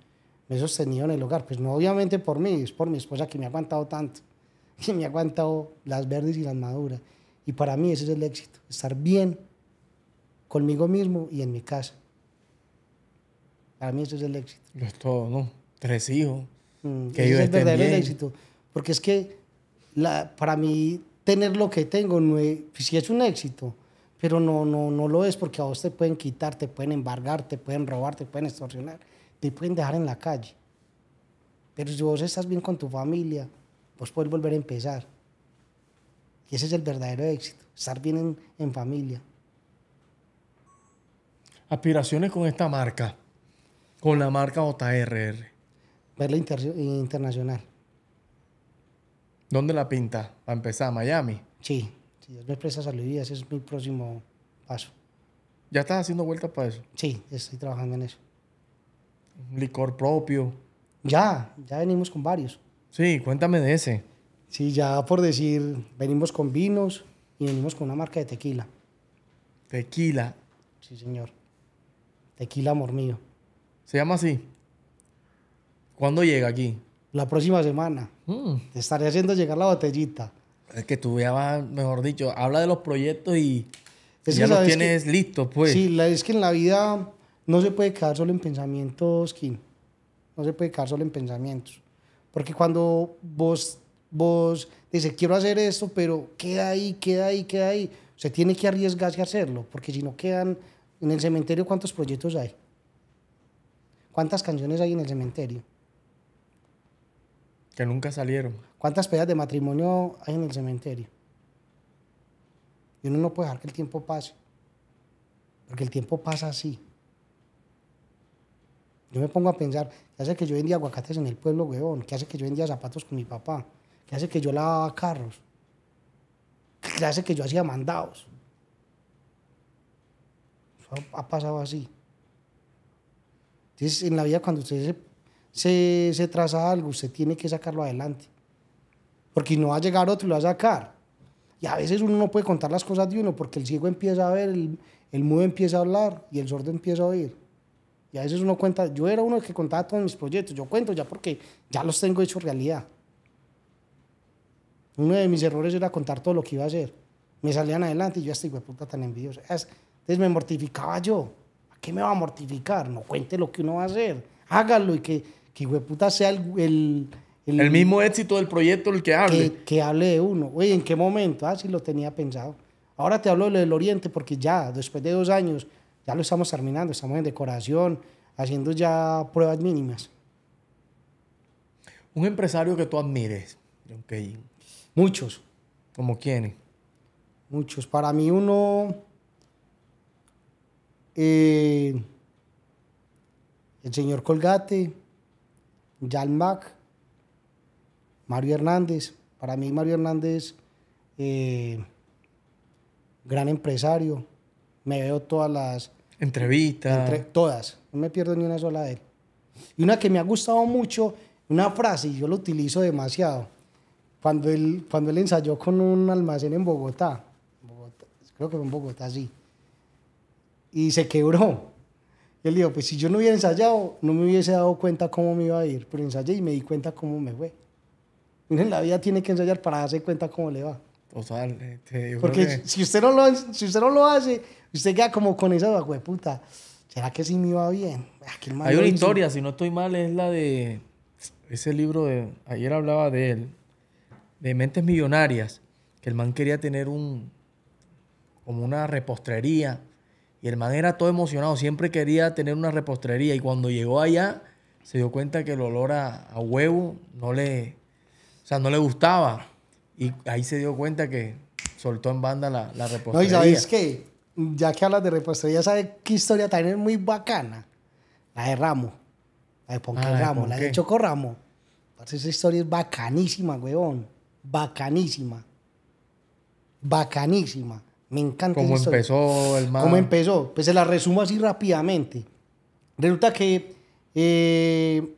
me he sostenido en el hogar. Pues no obviamente por mí, es por mi esposa que me ha aguantado tanto. y me ha aguantado las verdes y las maduras. Y para mí ese es el éxito, estar bien conmigo mismo y en mi casa. Para mí ese es el éxito. Lo es todo, ¿no? Tres hijos. Mm, que ese es el verdadero éxito. Porque es que la, para mí tener lo que tengo no es, pues sí es un éxito, pero no, no, no lo es porque a vos te pueden quitar, te pueden embargar, te pueden robar, te pueden extorsionar, te pueden dejar en la calle. Pero si vos estás bien con tu familia, vos podés volver a empezar. Y ese es el verdadero éxito, estar bien en, familia. Aspiraciones con esta marca, con la marca JRR. Verla internacional. ¿Dónde la pinta? ¿Para empezar? ¿Miami? Sí, si Dios me salud ese es mi próximo paso. ¿Ya estás haciendo vueltas para eso? Sí, estoy trabajando en eso. ¿Licor propio? Ya, ya venimos con varios. Sí, cuéntame de ese. Sí, ya por decir, venimos con vinos y venimos con una marca de tequila. Tequila. Sí, señor. Tequila, amor mío. ¿Se llama así? ¿Cuándo llega aquí? La próxima semana. Mm. Te estaré haciendo llegar la botellita. Es que tú ya vas, mejor dicho, habla de los proyectos y ya lo tienes listo, pues. Sí, es que en la vida no se puede quedar solo en pensamientos, Kim. No se puede quedar solo en pensamientos. Porque cuando vos, vos dices, quiero hacer esto, pero queda ahí, queda ahí, queda ahí, se tiene que arriesgarse a hacerlo, porque si no quedan en el cementerio, ¿cuántos proyectos hay? ¿Cuántas canciones hay en el cementerio? Que nunca salieron. ¿Cuántas pedas de matrimonio hay en el cementerio? Y uno no puede dejar que el tiempo pase. Porque el tiempo pasa así. Yo me pongo a pensar, ¿qué hace que yo vendía aguacates en el pueblo, huevón? ¿Qué hace que yo vendía zapatos con mi papá? ¿Qué hace que yo lavaba carros? ¿Qué hace que yo hacía mandados? Eso ha, pasado así. Entonces, en la vida, cuando usted se, se, traza algo, usted tiene que sacarlo adelante. Porque no va a llegar otro y lo va a sacar. Y a veces uno no puede contar las cosas de uno porque el ciego empieza a ver, el, el mudo empieza a hablar y el sordo empieza a oír. Y a veces uno cuenta, yo era uno que contaba todos mis proyectos, yo cuento ya porque ya los tengo hecho realidad. Uno de mis errores era contar todo lo que iba a hacer. Me salían adelante y yo hasta este hueputa tan envidioso. Entonces me mortificaba yo. ¿A qué me va a mortificar? No cuente lo que uno va a hacer. Hágalo y que, que sea el, el, mismo éxito del proyecto el que hable. Que, que hable de uno. Oye, ¿en qué momento? Ah, sí lo tenía pensado. Ahora te hablo del Oriente porque ya, después de dos años, ya lo estamos terminando, estamos en decoración, haciendo ya pruebas mínimas. Un empresario que tú admires, Muchos. ¿Como quién? Muchos. Para mí uno... Eh, el señor Colgate, Jan Mario Hernández. Para mí Mario Hernández, eh, gran empresario, me veo todas las... Entrevistas. todas. No me pierdo ni una sola de él. Y una que me ha gustado mucho, una frase, y yo lo utilizo demasiado. Cuando él, cuando él ensayó con un almacén en Bogotá, Bogotá creo que fue en Bogotá, sí, y se quebró. Y él dijo, pues si yo no hubiera ensayado, no me hubiese dado cuenta cómo me iba a ir, pero ensayé y me di cuenta cómo me fue. miren la vida tiene que ensayar para darse cuenta cómo le va. Pues, Porque si, usted no lo, si usted no lo hace, usted queda como con esa güey, puta. ¿Será que sí me iba bien? Ah, Hay una historia, si no estoy mal, es la de ese libro de. Ayer hablaba de él, de Mentes Millonarias, que el man quería tener un. como una repostería. Y el man era todo emocionado, siempre quería tener una repostería. Y cuando llegó allá, se dio cuenta que el olor a, huevo no le. O no le gustaba. Y ahí se dio cuenta que soltó en banda la, la repostería. No, y sabéis que, ya que hablas de repostería, ¿sabes qué historia también es muy bacana? La de Ramo. La de Ponque ah, Ramos Ramo, la de Choco Ramo. Esa historia es bacanísima, huevón. Bacanísima. Bacanísima. Me encanta ¿Cómo empezó el ¿Cómo empezó? Pues se la resumo así rápidamente. Resulta que eh,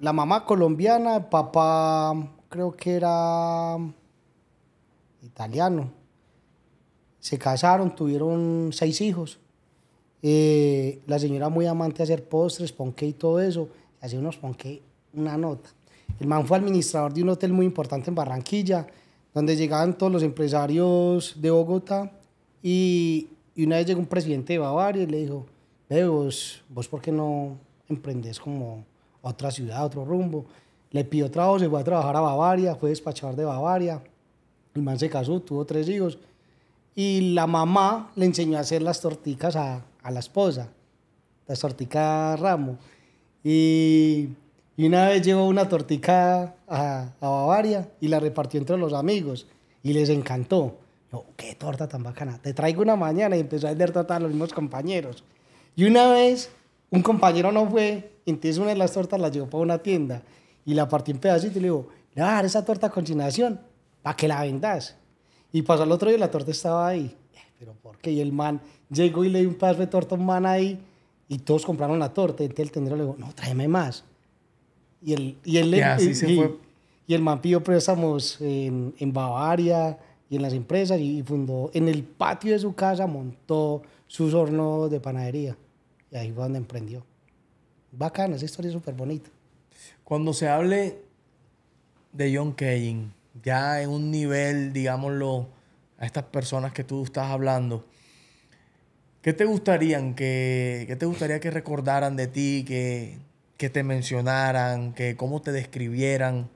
la mamá colombiana, papá creo que era italiano. Se casaron, tuvieron seis hijos. Eh, la señora muy amante de hacer postres, ponqué y todo eso. Hacía unos ponqué, una nota. El man fue administrador de un hotel muy importante en Barranquilla, donde llegaban todos los empresarios de Bogotá. Y, y una vez llegó un presidente de Bavaria y le dijo, ve vos, vos por qué no emprendes como otra ciudad, otro rumbo? le pidió trabajo, se fue a trabajar a Bavaria, fue despachador de Bavaria, y man se casó, tuvo tres hijos, y la mamá le enseñó a hacer las torticas a, a la esposa, las torticas Ramo. Y, y, una vez llevó una tortica a, a, Bavaria y la repartió entre los amigos y les encantó. qué torta tan bacana, te traigo una mañana y empezó a vender tortas a los mismos compañeros. Y una vez un compañero no fue, entonces una de las tortas la llevó para una tienda y la partí en pedacitos y le digo, dar esa torta a continuación, para que la vendas. Y pasó el otro día y la torta estaba ahí. Eh, pero ¿por qué? Y el man llegó y le dio un pedazo de torta un man ahí y todos compraron la torta. Entonces el tendero le dijo, no, tráeme más. Y, el, y, él, el, y, el man pidió préstamos en, en, Bavaria y en las empresas y fundó en el patio de su casa, montó sus hornos de panadería. Y ahí fue donde emprendió. Bacana, esa historia es súper bonita. Cuando se hable de John Cain, ya en un nivel, digámoslo, a estas personas que tú estás hablando, ¿qué te gustarían que, te gustaría que recordaran de ti, que, te mencionaran, que cómo te describieran?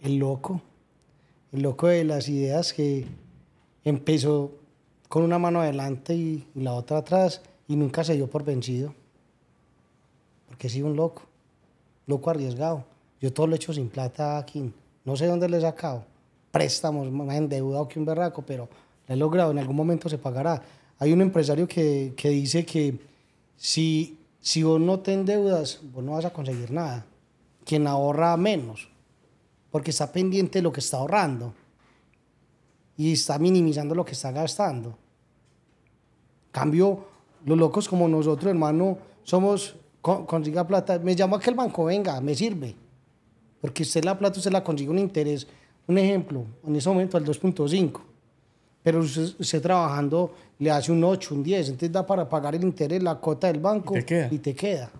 El loco, el loco de las ideas que empezó con una mano adelante y, la otra atrás y nunca se dio por vencido, porque sí un loco loco arriesgado. Yo todo lo he hecho sin plata aquí. No sé dónde le he sacado. Préstamos, más endeudado que un berraco, pero lo he logrado. En algún momento se pagará. Hay un empresario que, dice que si, si vos no te endeudas, vos no vas a conseguir nada. Quien ahorra menos, porque está pendiente de lo que está ahorrando y está minimizando lo que está gastando. Cambio, los locos como nosotros, hermano, somos consiga plata. Me a que el banco, venga, me sirve. Porque usted la plata, usted la consigue un interés. Un ejemplo, en ese momento al 2.5. Pero usted, trabajando le hace un 8, un 10. Entonces da para pagar el interés, la cuota del banco. Y te queda.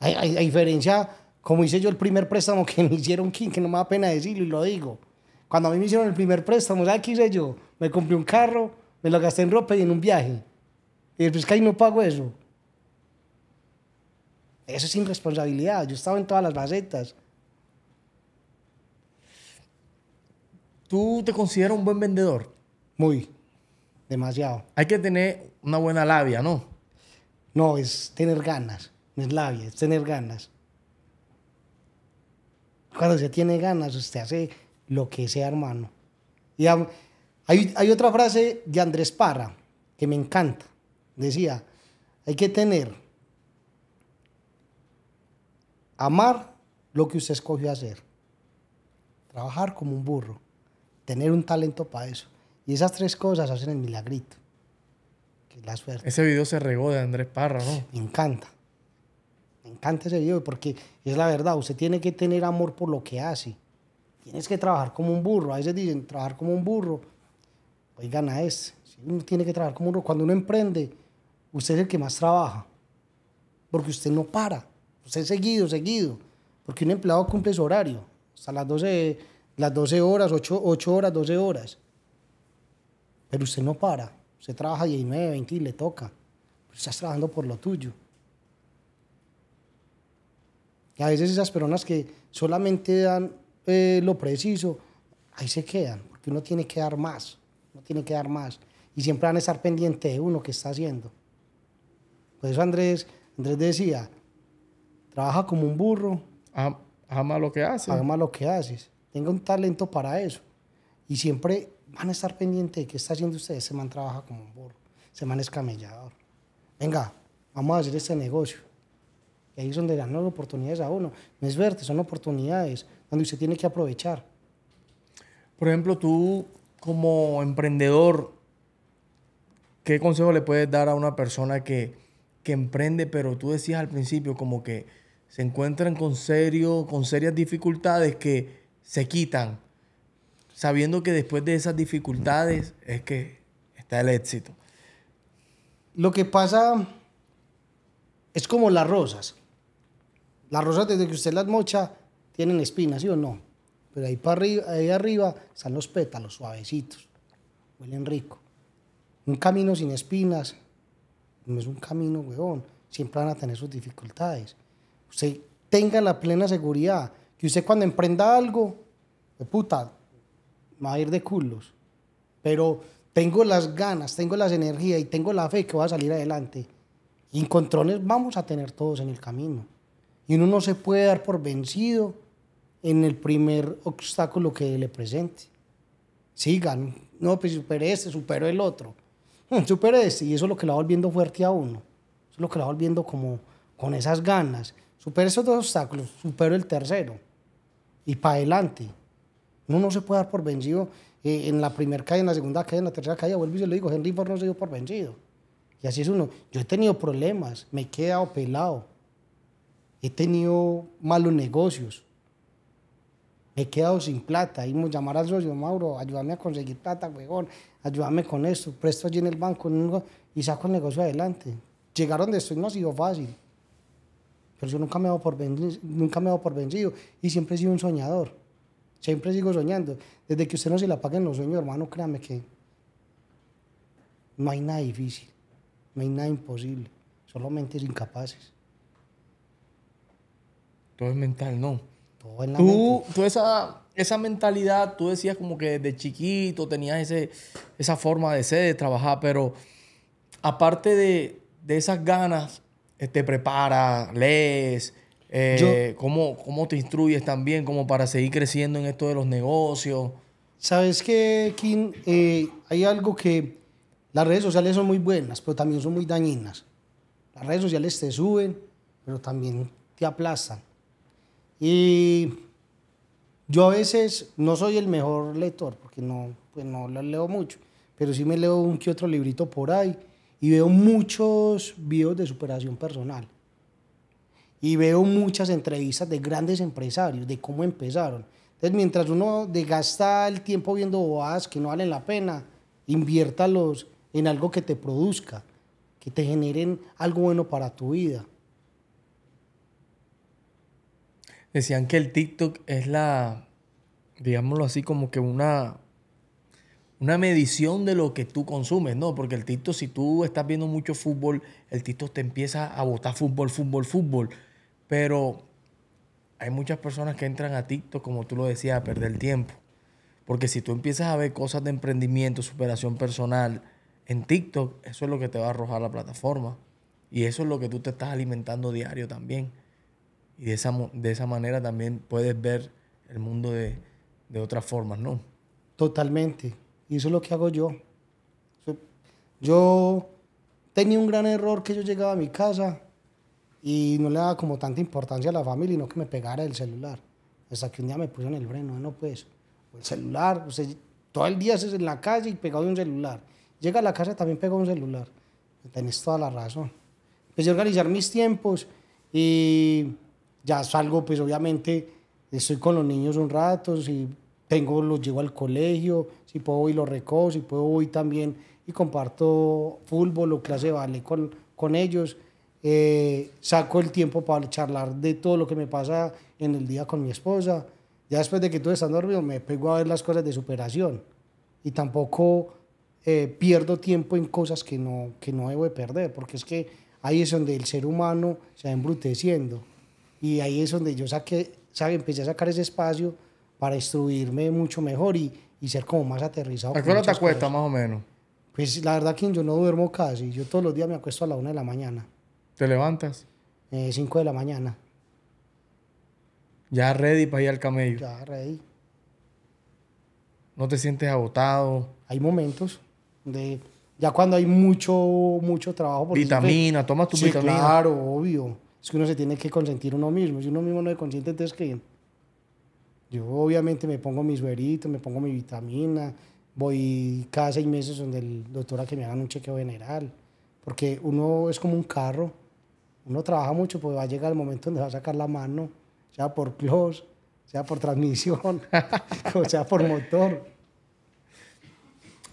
Y A, diferencia, como hice yo el primer préstamo que me hicieron, que no me da pena decirlo y lo digo. Cuando a mí me hicieron el primer préstamo, ¿sabes qué hice yo? Me compré un carro, me lo gasté en ropa y en un viaje. Y después que ahí no pago eso. Eso es irresponsabilidad. Yo estaba en todas las macetas. ¿Tú te consideras un buen vendedor? Muy. Demasiado. Hay que tener una buena labia, ¿no? No, es tener ganas. No es labia, es tener ganas. Cuando se tiene ganas, usted hace lo que sea, hermano. Y hay, hay otra frase de Andrés Parra que me encanta. Decía, hay que tener amar lo que usted escogió hacer, trabajar como un burro, tener un talento para eso. Y esas tres cosas hacen el milagrito, que es la suerte. Ese video se regó de Andrés Parra, ¿no? Me encanta. Me encanta ese video porque es la verdad, usted tiene que tener amor por lo que hace. Tienes que trabajar como un burro. A veces dicen, trabajar como un burro. Oigan a ese. Uno tiene que trabajar como un burro. Cuando uno emprende, usted es el que más trabaja. Porque usted no para. Usted pues, seguido, seguido. Porque un empleado cumple su horario. Hasta las 12, las 12 horas, 8, horas, 12 horas. Pero usted no para. Usted trabaja 19, 20 y le toca. Pero estás trabajando por lo tuyo. Y a veces esas personas que solamente dan eh, lo preciso, ahí se quedan. Porque uno tiene que dar más. no tiene que dar más. Y siempre van a estar pendiente de uno que está haciendo. Por eso Andrés, Andrés decía, Trabaja como un burro. Ama, lo que haces. Ama lo que haces. Tenga un talento para eso. Y siempre van a estar pendientes de qué está haciendo usted. Ese man trabaja como un burro. Ese man es Venga, vamos a hacer este negocio. Y ahí es donde dan las oportunidades a uno. No es verte, son oportunidades donde usted tiene que aprovechar. Por ejemplo, tú como emprendedor, ¿qué consejo le puedes dar a una persona que, que emprende, pero tú decías al principio como que se encuentran con, serio, con serias dificultades que se quitan, sabiendo que después de esas dificultades es que está el éxito. Lo que pasa es como las rosas. Las rosas desde que usted las mocha tienen espinas, ¿sí o no? Pero ahí, para arriba, ahí arriba están los pétalos suavecitos, huelen rico. Un camino sin espinas no es un camino, weón. Siempre van a tener sus dificultades usted tenga la plena seguridad que usted cuando emprenda algo, de puta, va a ir de culos. Pero tengo las ganas, tengo las energías y tengo la fe que voy a salir adelante. Y encontrones vamos a tener todos en el camino. Y uno no se puede dar por vencido en el primer obstáculo que le presente. Sigan, no, pues supere este, supero el otro. No, hmm, supere este. Y eso es lo que lo va volviendo fuerte a uno. Eso es lo que lo va volviendo como con esas ganas. Supero esos dos obstáculos, supero el tercero y para adelante. Uno no se puede dar por vencido eh, en la primera calle, en la segunda calle, en la tercera calle. Vuelvo y se lo digo, Henry Ford no se dio por vencido. Y así es uno. Yo he tenido problemas, me he quedado pelado, he tenido malos negocios, me he quedado sin plata. Íbamos a llamar al socio, Mauro, ayúdame a conseguir plata, huevón, ayúdame con esto, presto allí en el banco, y saco el negocio adelante. Llegar donde estoy no ha sido fácil pero yo nunca me he dado por vencido, nunca me he por vencido y siempre he sido un soñador. Siempre sigo soñando. Desde que usted no se le en los sueños, hermano, créame que no hay nada difícil, no hay nada imposible, solamente es incapaces. Todo es mental, ¿no? Todo es la tú, Tú esa, esa mentalidad, tú decías como que desde chiquito tenías ese, esa forma de ser, de trabajar, pero aparte de, de esas ganas, eh, te preparas, lees, eh, cómo, te instruyes también como para seguir creciendo en esto de los negocios. Sabes que, Kim, eh, hay algo que las redes sociales son muy buenas, pero también son muy dañinas. Las redes sociales te suben, pero también te aplastan. Y yo a veces no soy el mejor lector, porque no, pues no leo mucho, pero sí me leo un que otro librito por ahí y veo muchos videos de superación personal. Y veo muchas entrevistas de grandes empresarios, de cómo empezaron. Entonces, mientras uno desgasta el tiempo viendo bobadas que no valen la pena, inviértalos en algo que te produzca, que te generen algo bueno para tu vida. Decían que el TikTok es la, digámoslo así, como que una una medición de lo que tú consumes, ¿no? Porque el TikTok, si tú estás viendo mucho fútbol, el TikTok te empieza a botar fútbol, fútbol, fútbol. Pero hay muchas personas que entran a TikTok, como tú lo decías, a perder tiempo. Porque si tú empiezas a ver cosas de emprendimiento, superación personal en TikTok, eso es lo que te va a arrojar la plataforma. Y eso es lo que tú te estás alimentando diario también. Y de esa, de esa manera también puedes ver el mundo de, de otras formas, ¿no? Totalmente. Y eso es lo que hago yo. Yo tenía un gran error que yo llegaba a mi casa y no le daba como tanta importancia a la familia, y no que me pegara el celular. Hasta que un día me pusieron el freno, ah, no pues, el celular, o sea, todo el día es en la calle y pegado de un celular. Llega a la casa también pegado un celular. Tenés toda la razón. Empecé a organizar mis tiempos y ya salgo, pues obviamente estoy con los niños un rato, y tengo, los llevo al colegio, si puedo voy lo recojo, si puedo voy también y comparto fútbol o clase de ballet con, con ellos. Eh, saco el tiempo para charlar de todo lo que me pasa en el día con mi esposa. Ya después de que tú estás dormido, me pego a ver las cosas de superación. Y tampoco eh, pierdo tiempo en cosas que no, que no debo de perder, porque es que ahí es donde el ser humano se va embruteciendo. Y ahí es donde yo saqué, empecé a sacar ese espacio para instruirme mucho mejor y, ser como más aterrizado. ¿A qué te acuestas más o menos? Pues la verdad que yo no duermo casi. Yo todos los días me acuesto a la una de la mañana. ¿Te levantas? Eh, cinco de la mañana. Ya ready para ir al camello. Ya ready. ¿No te sientes agotado? Hay momentos de ya cuando hay mucho mucho trabajo. vitamina, tomas tu sí, Claro, obvio. Es que uno se tiene que consentir uno mismo. Si uno mismo no se consiente, entonces que yo obviamente me pongo mi suerito, me pongo mi vitamina, voy cada seis meses donde el doctor a que me hagan un chequeo general, porque uno es como un carro, uno trabaja mucho, pues va a llegar el momento donde va a sacar la mano, sea por close, sea por transmisión, o sea por motor.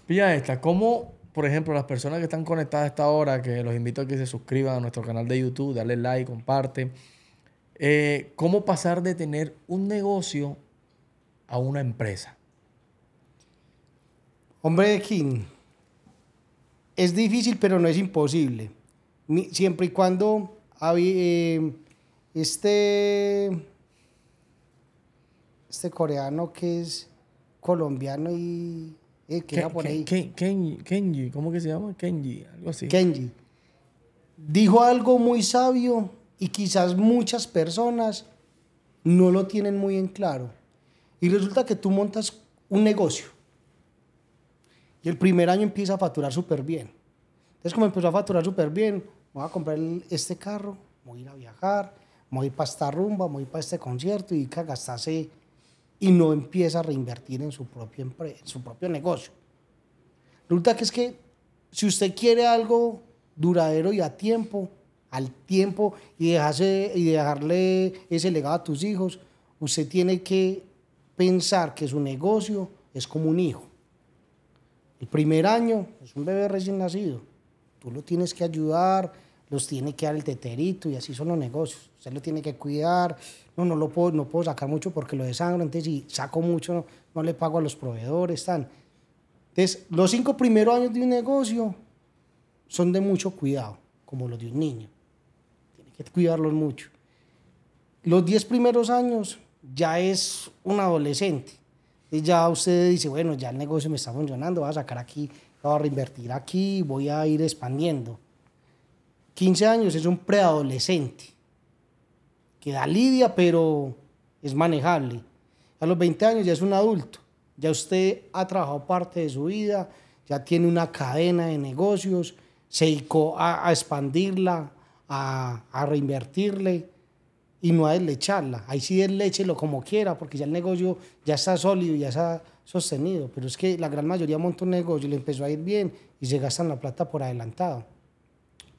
Pilla esta, ¿cómo, por ejemplo, las personas que están conectadas a esta hora, que los invito a que se suscriban a nuestro canal de YouTube, dale like, comparte, eh, ¿cómo pasar de tener un negocio a una empresa? Hombre de King, es difícil pero no es imposible. Siempre y cuando eh, este, este coreano que es colombiano y... Eh, Kenji, ¿cómo que se llama? Kenji, algo así. Kenji. Dijo algo muy sabio y quizás muchas personas no lo tienen muy en claro. Y resulta que tú montas un negocio y el primer año empieza a facturar súper bien. Entonces, como empezó a facturar súper bien, voy a comprar este carro, voy a ir a viajar, voy a ir para esta rumba, voy a ir para este concierto y que y no empieza a reinvertir en su, propio su propio negocio. Resulta que es que si usted quiere algo duradero y a tiempo, al tiempo y, y dejarle ese legado a tus hijos, usted tiene que pensar que su negocio es como un hijo. El primer año es un bebé recién nacido. Tú lo tienes que ayudar, los tiene que dar el teterito y así son los negocios. Usted lo tiene que cuidar. No, no lo puedo, no puedo sacar mucho porque lo desangro. Entonces, si saco mucho, no, le pago a los proveedores. Entonces, los cinco primeros años de un negocio son de mucho cuidado, como los de un niño. Tiene que cuidarlos mucho. Los diez primeros años ya es un adolescente. ya usted dice, bueno, ya el negocio me está funcionando, voy a sacar aquí, voy a reinvertir aquí, voy a ir expandiendo. 15 años es un preadolescente que da lidia, pero es manejable. A los 20 años ya es un adulto, ya usted ha trabajado parte de su vida, ya tiene una cadena de negocios, se dedicó a, a expandirla, a, a reinvertirle y no a deslecharla. Ahí sí desléchelo como quiera, porque ya el negocio ya está sólido, y ya está sostenido. Pero es que la gran mayoría monta un negocio, y le empezó a ir bien y se gastan la plata por adelantado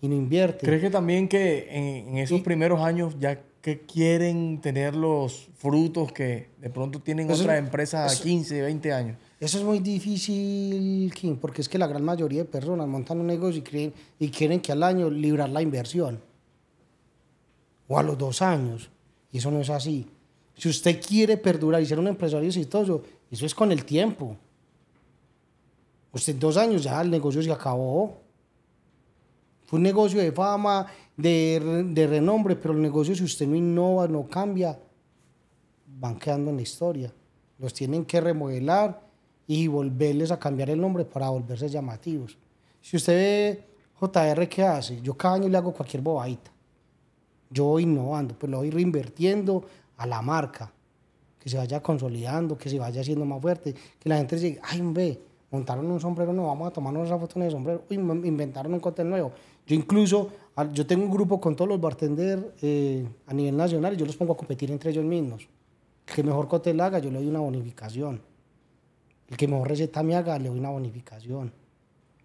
y no invierte. ¿Crees que también que en, esos primeros años ya que quieren tener los frutos que de pronto tienen otra otras empresas a 15, 20 años? Eso es muy difícil, King, porque es que la gran mayoría de personas montan un negocio y, creen, y quieren que al año librar la inversión o a los dos años. Y eso no es así. Si usted quiere perdurar y ser un empresario exitoso, eso es con el tiempo. Usted en dos años ya el negocio se acabó. Fue un negocio de fama, de, de renombre, pero el negocio si usted no innova, no cambia, van quedando en la historia. Los tienen que remodelar y volverles a cambiar el nombre para volverse llamativos. Si usted ve JR, ¿qué hace? Yo cada año le hago cualquier bobadita yo innovando, pues lo voy reinvirtiendo a la marca, que se vaya consolidando, que se vaya haciendo más fuerte, que la gente diga, ay, hombre, montaron un sombrero no vamos a tomarnos esa foto en sombrero, Uy, inventaron un cóctel nuevo. Yo incluso, yo tengo un grupo con todos los bartenders eh, a nivel nacional yo los pongo a competir entre ellos mismos. El que mejor cóctel haga, yo le doy una bonificación. El que mejor receta me haga, le doy una bonificación.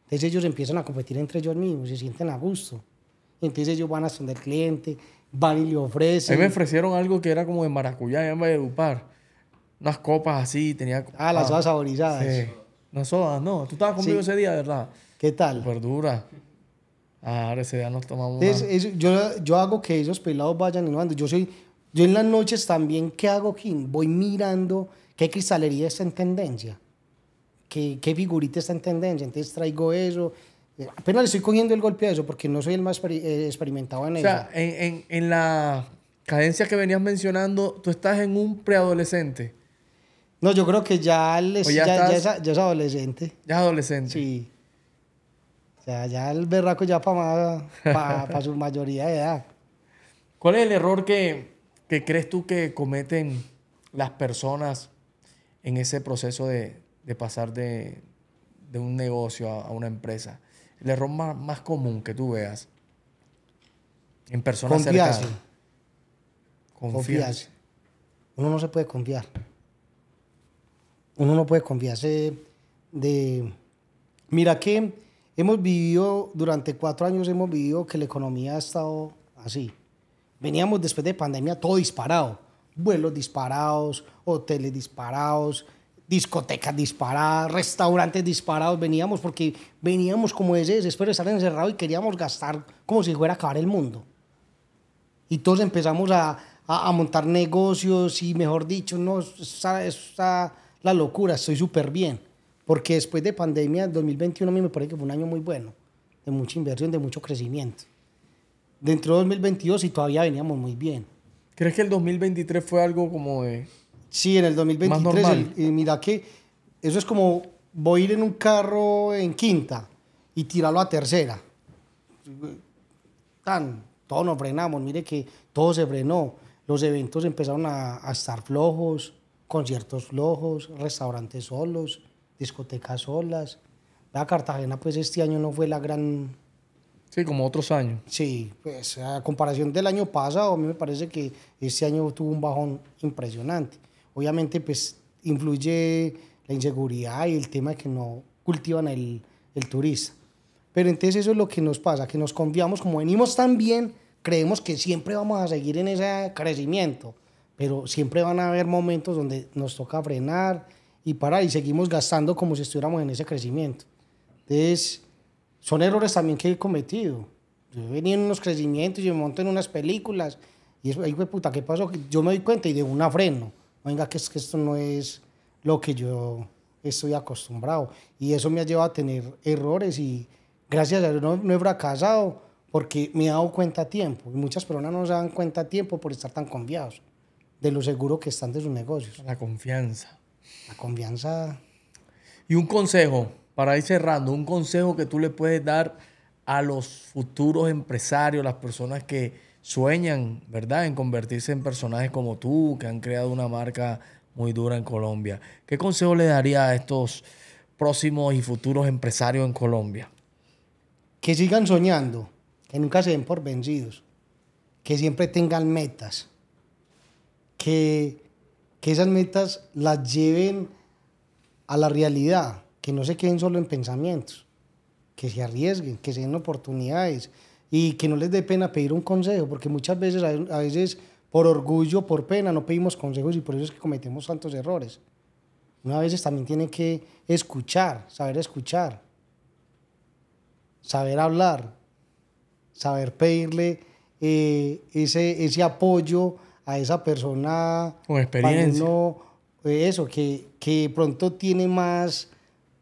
Entonces ellos empiezan a competir entre ellos mismos, se sienten a gusto entonces ellos van a ascender el cliente, van y le ofrecen. A mí me ofrecieron algo que era como de maracuyá, en dupar. Unas copas así, tenía... Ah, las ah, sodas saborizadas. Sí. Las sodas, no. Tú estabas conmigo ese día, ¿verdad? ¿Qué tal? Verdura. Ah, ahora ese día nos tomamos yo, yo hago que esos pelados vayan y Yo soy... Yo en las noches también, ¿qué hago Kim Voy mirando qué cristalería está en tendencia. ¿Qué, qué, figurita está en tendencia. Entonces traigo eso, eh, apenas le estoy cogiendo el golpe a eso porque no soy el más eh, experimentado en eso. O sea, en, la cadencia que venías mencionando, tú estás en un preadolescente. No, yo creo que ya, ya, es, adolescente. Ya es adolescente. Sí. O sea, ya el verraco ya para su mayoría de edad. ¿Cuál es el error que, que crees tú que cometen las personas en ese proceso de, de pasar de, de un negocio a, una empresa? el error más, común que tú veas en personas cercanas. Confiarse. Uno no se puede confiar. Uno no puede confiarse de... Mira que hemos vivido, durante cuatro años hemos vivido que la economía ha estado así. Veníamos después de pandemia todo disparado. Vuelos disparados, hoteles disparados, discotecas disparadas, restaurantes disparados, veníamos porque veníamos como ese desespero de estar encerrado y queríamos gastar como si fuera a acabar el mundo. Y todos empezamos a, montar negocios y mejor dicho, no, está, está la locura, estoy súper bien. Porque después de pandemia, 2021 a mí me parece que fue un año muy bueno, de mucha inversión, de mucho crecimiento. Dentro de 2022 y todavía veníamos muy bien. ¿Crees que el 2023 fue algo como de Sí, en el 2023. y mira que eso es como voy a ir en un carro en quinta y tirarlo a tercera. Tan, todos nos frenamos, mire que todo se frenó. Los eventos empezaron a, a estar flojos, conciertos flojos, restaurantes solos, discotecas solas. La Cartagena, pues este año no fue la gran. Sí, como otros años. Sí, pues a comparación del año pasado, a mí me parece que este año tuvo un bajón impresionante obviamente pues influye la inseguridad y el tema de que no cultivan el, el turista. Pero entonces eso es lo que nos pasa, que nos confiamos, como venimos tan bien, creemos que siempre vamos a seguir en ese crecimiento, pero siempre van a haber momentos donde nos toca frenar y parar y seguimos gastando como si estuviéramos en ese crecimiento. Entonces, son errores también que he cometido. Yo venía en unos crecimientos, yo me monto en unas películas y eso, ahí fue puta, ¿qué pasó? Yo me doy cuenta y de una freno venga, que esto no es lo que yo estoy acostumbrado. Y eso me ha llevado a tener errores y gracias a Dios no, he fracasado porque me he dado cuenta a tiempo. Y muchas personas no se dan cuenta a tiempo por estar tan confiados de lo seguro que están de sus negocios. La confianza. La confianza. Y un consejo, para ir cerrando, un consejo que tú le puedes dar a los futuros empresarios, las personas que, sueñan, ¿verdad?, en convertirse en personajes como tú, que han creado una marca muy dura en Colombia. ¿Qué consejo le daría a estos próximos y futuros empresarios en Colombia? Que sigan soñando, que nunca se den por vencidos, que siempre tengan metas, que, que esas metas las lleven a la realidad, que no se queden solo en pensamientos, que se arriesguen, que se den oportunidades, y que no les dé pena pedir un consejo, porque muchas veces, a veces por orgullo, por pena, no pedimos consejos y por eso es que cometemos tantos errores. Una veces también tiene que escuchar, saber escuchar, saber hablar, saber pedirle eh, ese, ese apoyo a esa persona. O experiencia. Eh, eso, que, que pronto tiene más,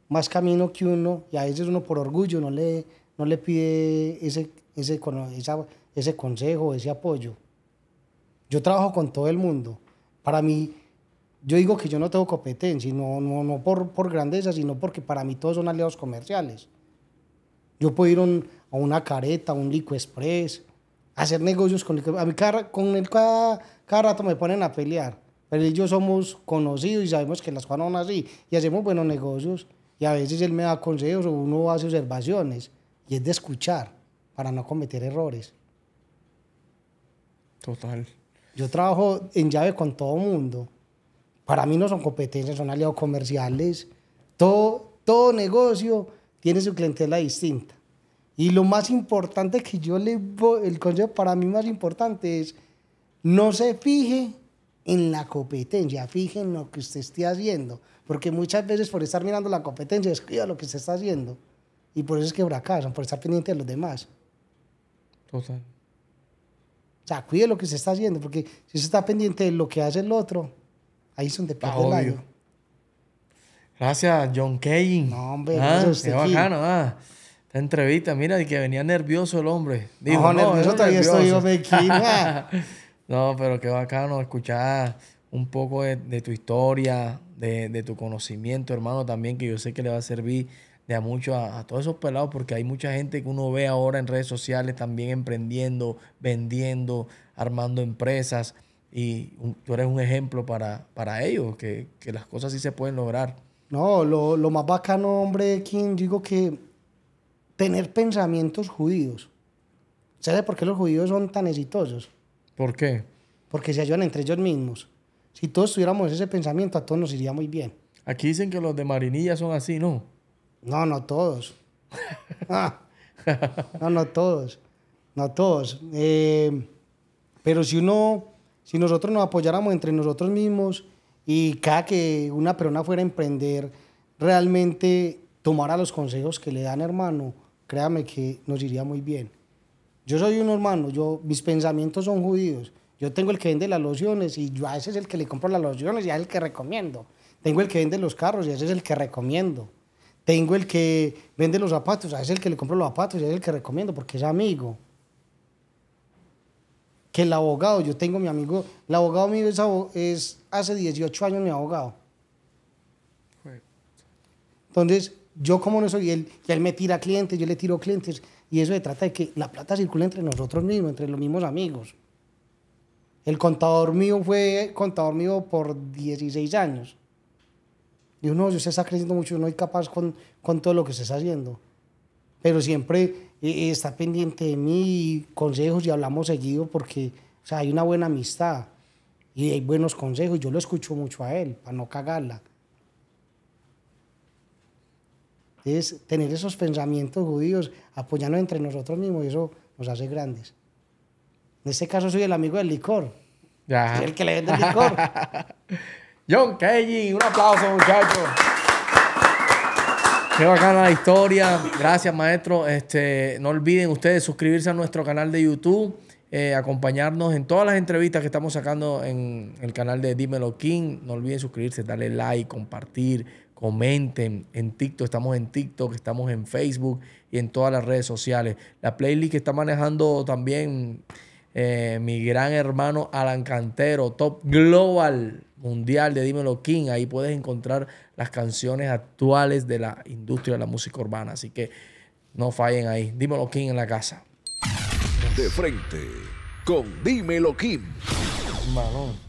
más camino que uno y a veces uno por orgullo no le, no le pide ese, ese, consejo, ese apoyo. Yo trabajo con todo el mundo. Para mí, yo digo que yo no tengo competencia, no, no, no por, grandeza, sino porque para mí todos son aliados comerciales. Yo puedo ir a una careta, a un Lico Express, hacer negocios con A mí con él cada, cada rato me ponen a pelear, pero ellos somos conocidos y sabemos que las cosas no son así y hacemos buenos negocios y a veces él me da consejos o uno hace observaciones y es de escuchar para no cometer errores. Total. Yo trabajo en llave con todo mundo. Para mí no son competencias, son aliados comerciales. Todo, todo negocio tiene su clientela distinta. Y lo más importante que yo le el consejo para mí más importante es no se fije en la competencia, fije en lo que usted esté haciendo, porque muchas veces por estar mirando la competencia descuida lo que se está haciendo y por eso es que fracasan, por estar pendiente de los demás. Total. O sea, cuide lo que se está haciendo, porque si se está pendiente de lo que hace el otro, ahí es donde pierde el año. Ah, Gracias, John Cain. No, hombre, ah, qué bacano, ah. Esta entrevista, mira, y que venía nervioso el hombre. Dijo, no, no todavía estoy yo de No, pero qué bacano escuchar un poco de, tu historia, de, de, tu conocimiento, hermano, también, que yo sé que le va a servir mucho a, todos esos pelados, porque hay mucha gente que uno ve ahora en redes sociales también emprendiendo, vendiendo, armando empresas. Y tú eres un ejemplo para, para ellos, que, las cosas sí se pueden lograr. No, lo, lo más bacano, hombre, quien digo que tener pensamientos judíos. ¿Sabes por qué los judíos son tan exitosos? ¿Por qué? Porque se ayudan entre ellos mismos. Si todos tuviéramos ese pensamiento, a todos nos iría muy bien. Aquí dicen que los de Marinilla son así, ¿no? No, no todos. Ah. no, no todos. No todos. Eh, pero si uno, si nosotros nos apoyáramos entre nosotros mismos y cada que una persona fuera a emprender, realmente tomara los consejos que le dan, hermano, créame que nos iría muy bien. Yo soy un hermano, yo, mis pensamientos son judíos. Yo tengo el que vende las lociones y yo a ese es el que le compro las lociones y a ese es el que recomiendo. Tengo el que vende los carros y a ese es el que recomiendo. Tengo el que vende los zapatos, es el que le compro los zapatos, y es el que recomiendo porque es amigo. Que el abogado, yo tengo mi amigo, el abogado mío es, hace 18 años mi abogado. Entonces, yo como no soy, él, y él me tira clientes, yo le tiro clientes, y eso se trata de que la plata circula entre nosotros mismos, entre los mismos amigos. El contador mío fue contador mío por 16 años. Yo no, si usted está creciendo mucho, no es capaz con, con todo lo que se está haciendo. Pero siempre eh, eh, está pendiente de mí, consejos y hablamos seguido porque hay una buena amistad y hay buenos consejos. Yo lo escucho mucho a él para no cagarla. es tener esos pensamientos judíos, apoyarnos entre nosotros mismos, eso nos hace grandes. En este caso soy el amigo del licor. el que le vende el licor. John Kelly, un aplauso, muchachos. Qué bacana la historia. Gracias, maestro. Este, no olviden ustedes suscribirse a nuestro canal de YouTube, eh, acompañarnos en todas las entrevistas que estamos sacando en el canal de Dímelo King. No olviden suscribirse, darle like, compartir, comenten en TikTok. Estamos en TikTok, estamos en Facebook y en todas las redes sociales. La playlist que está manejando también eh, mi gran hermano Alan Cantero, Top Global mundial de Dímelo King. Ahí puedes encontrar las canciones actuales de la industria de la música urbana. Así que no fallen ahí. Dímelo King en la casa. De frente con Dímelo King. malón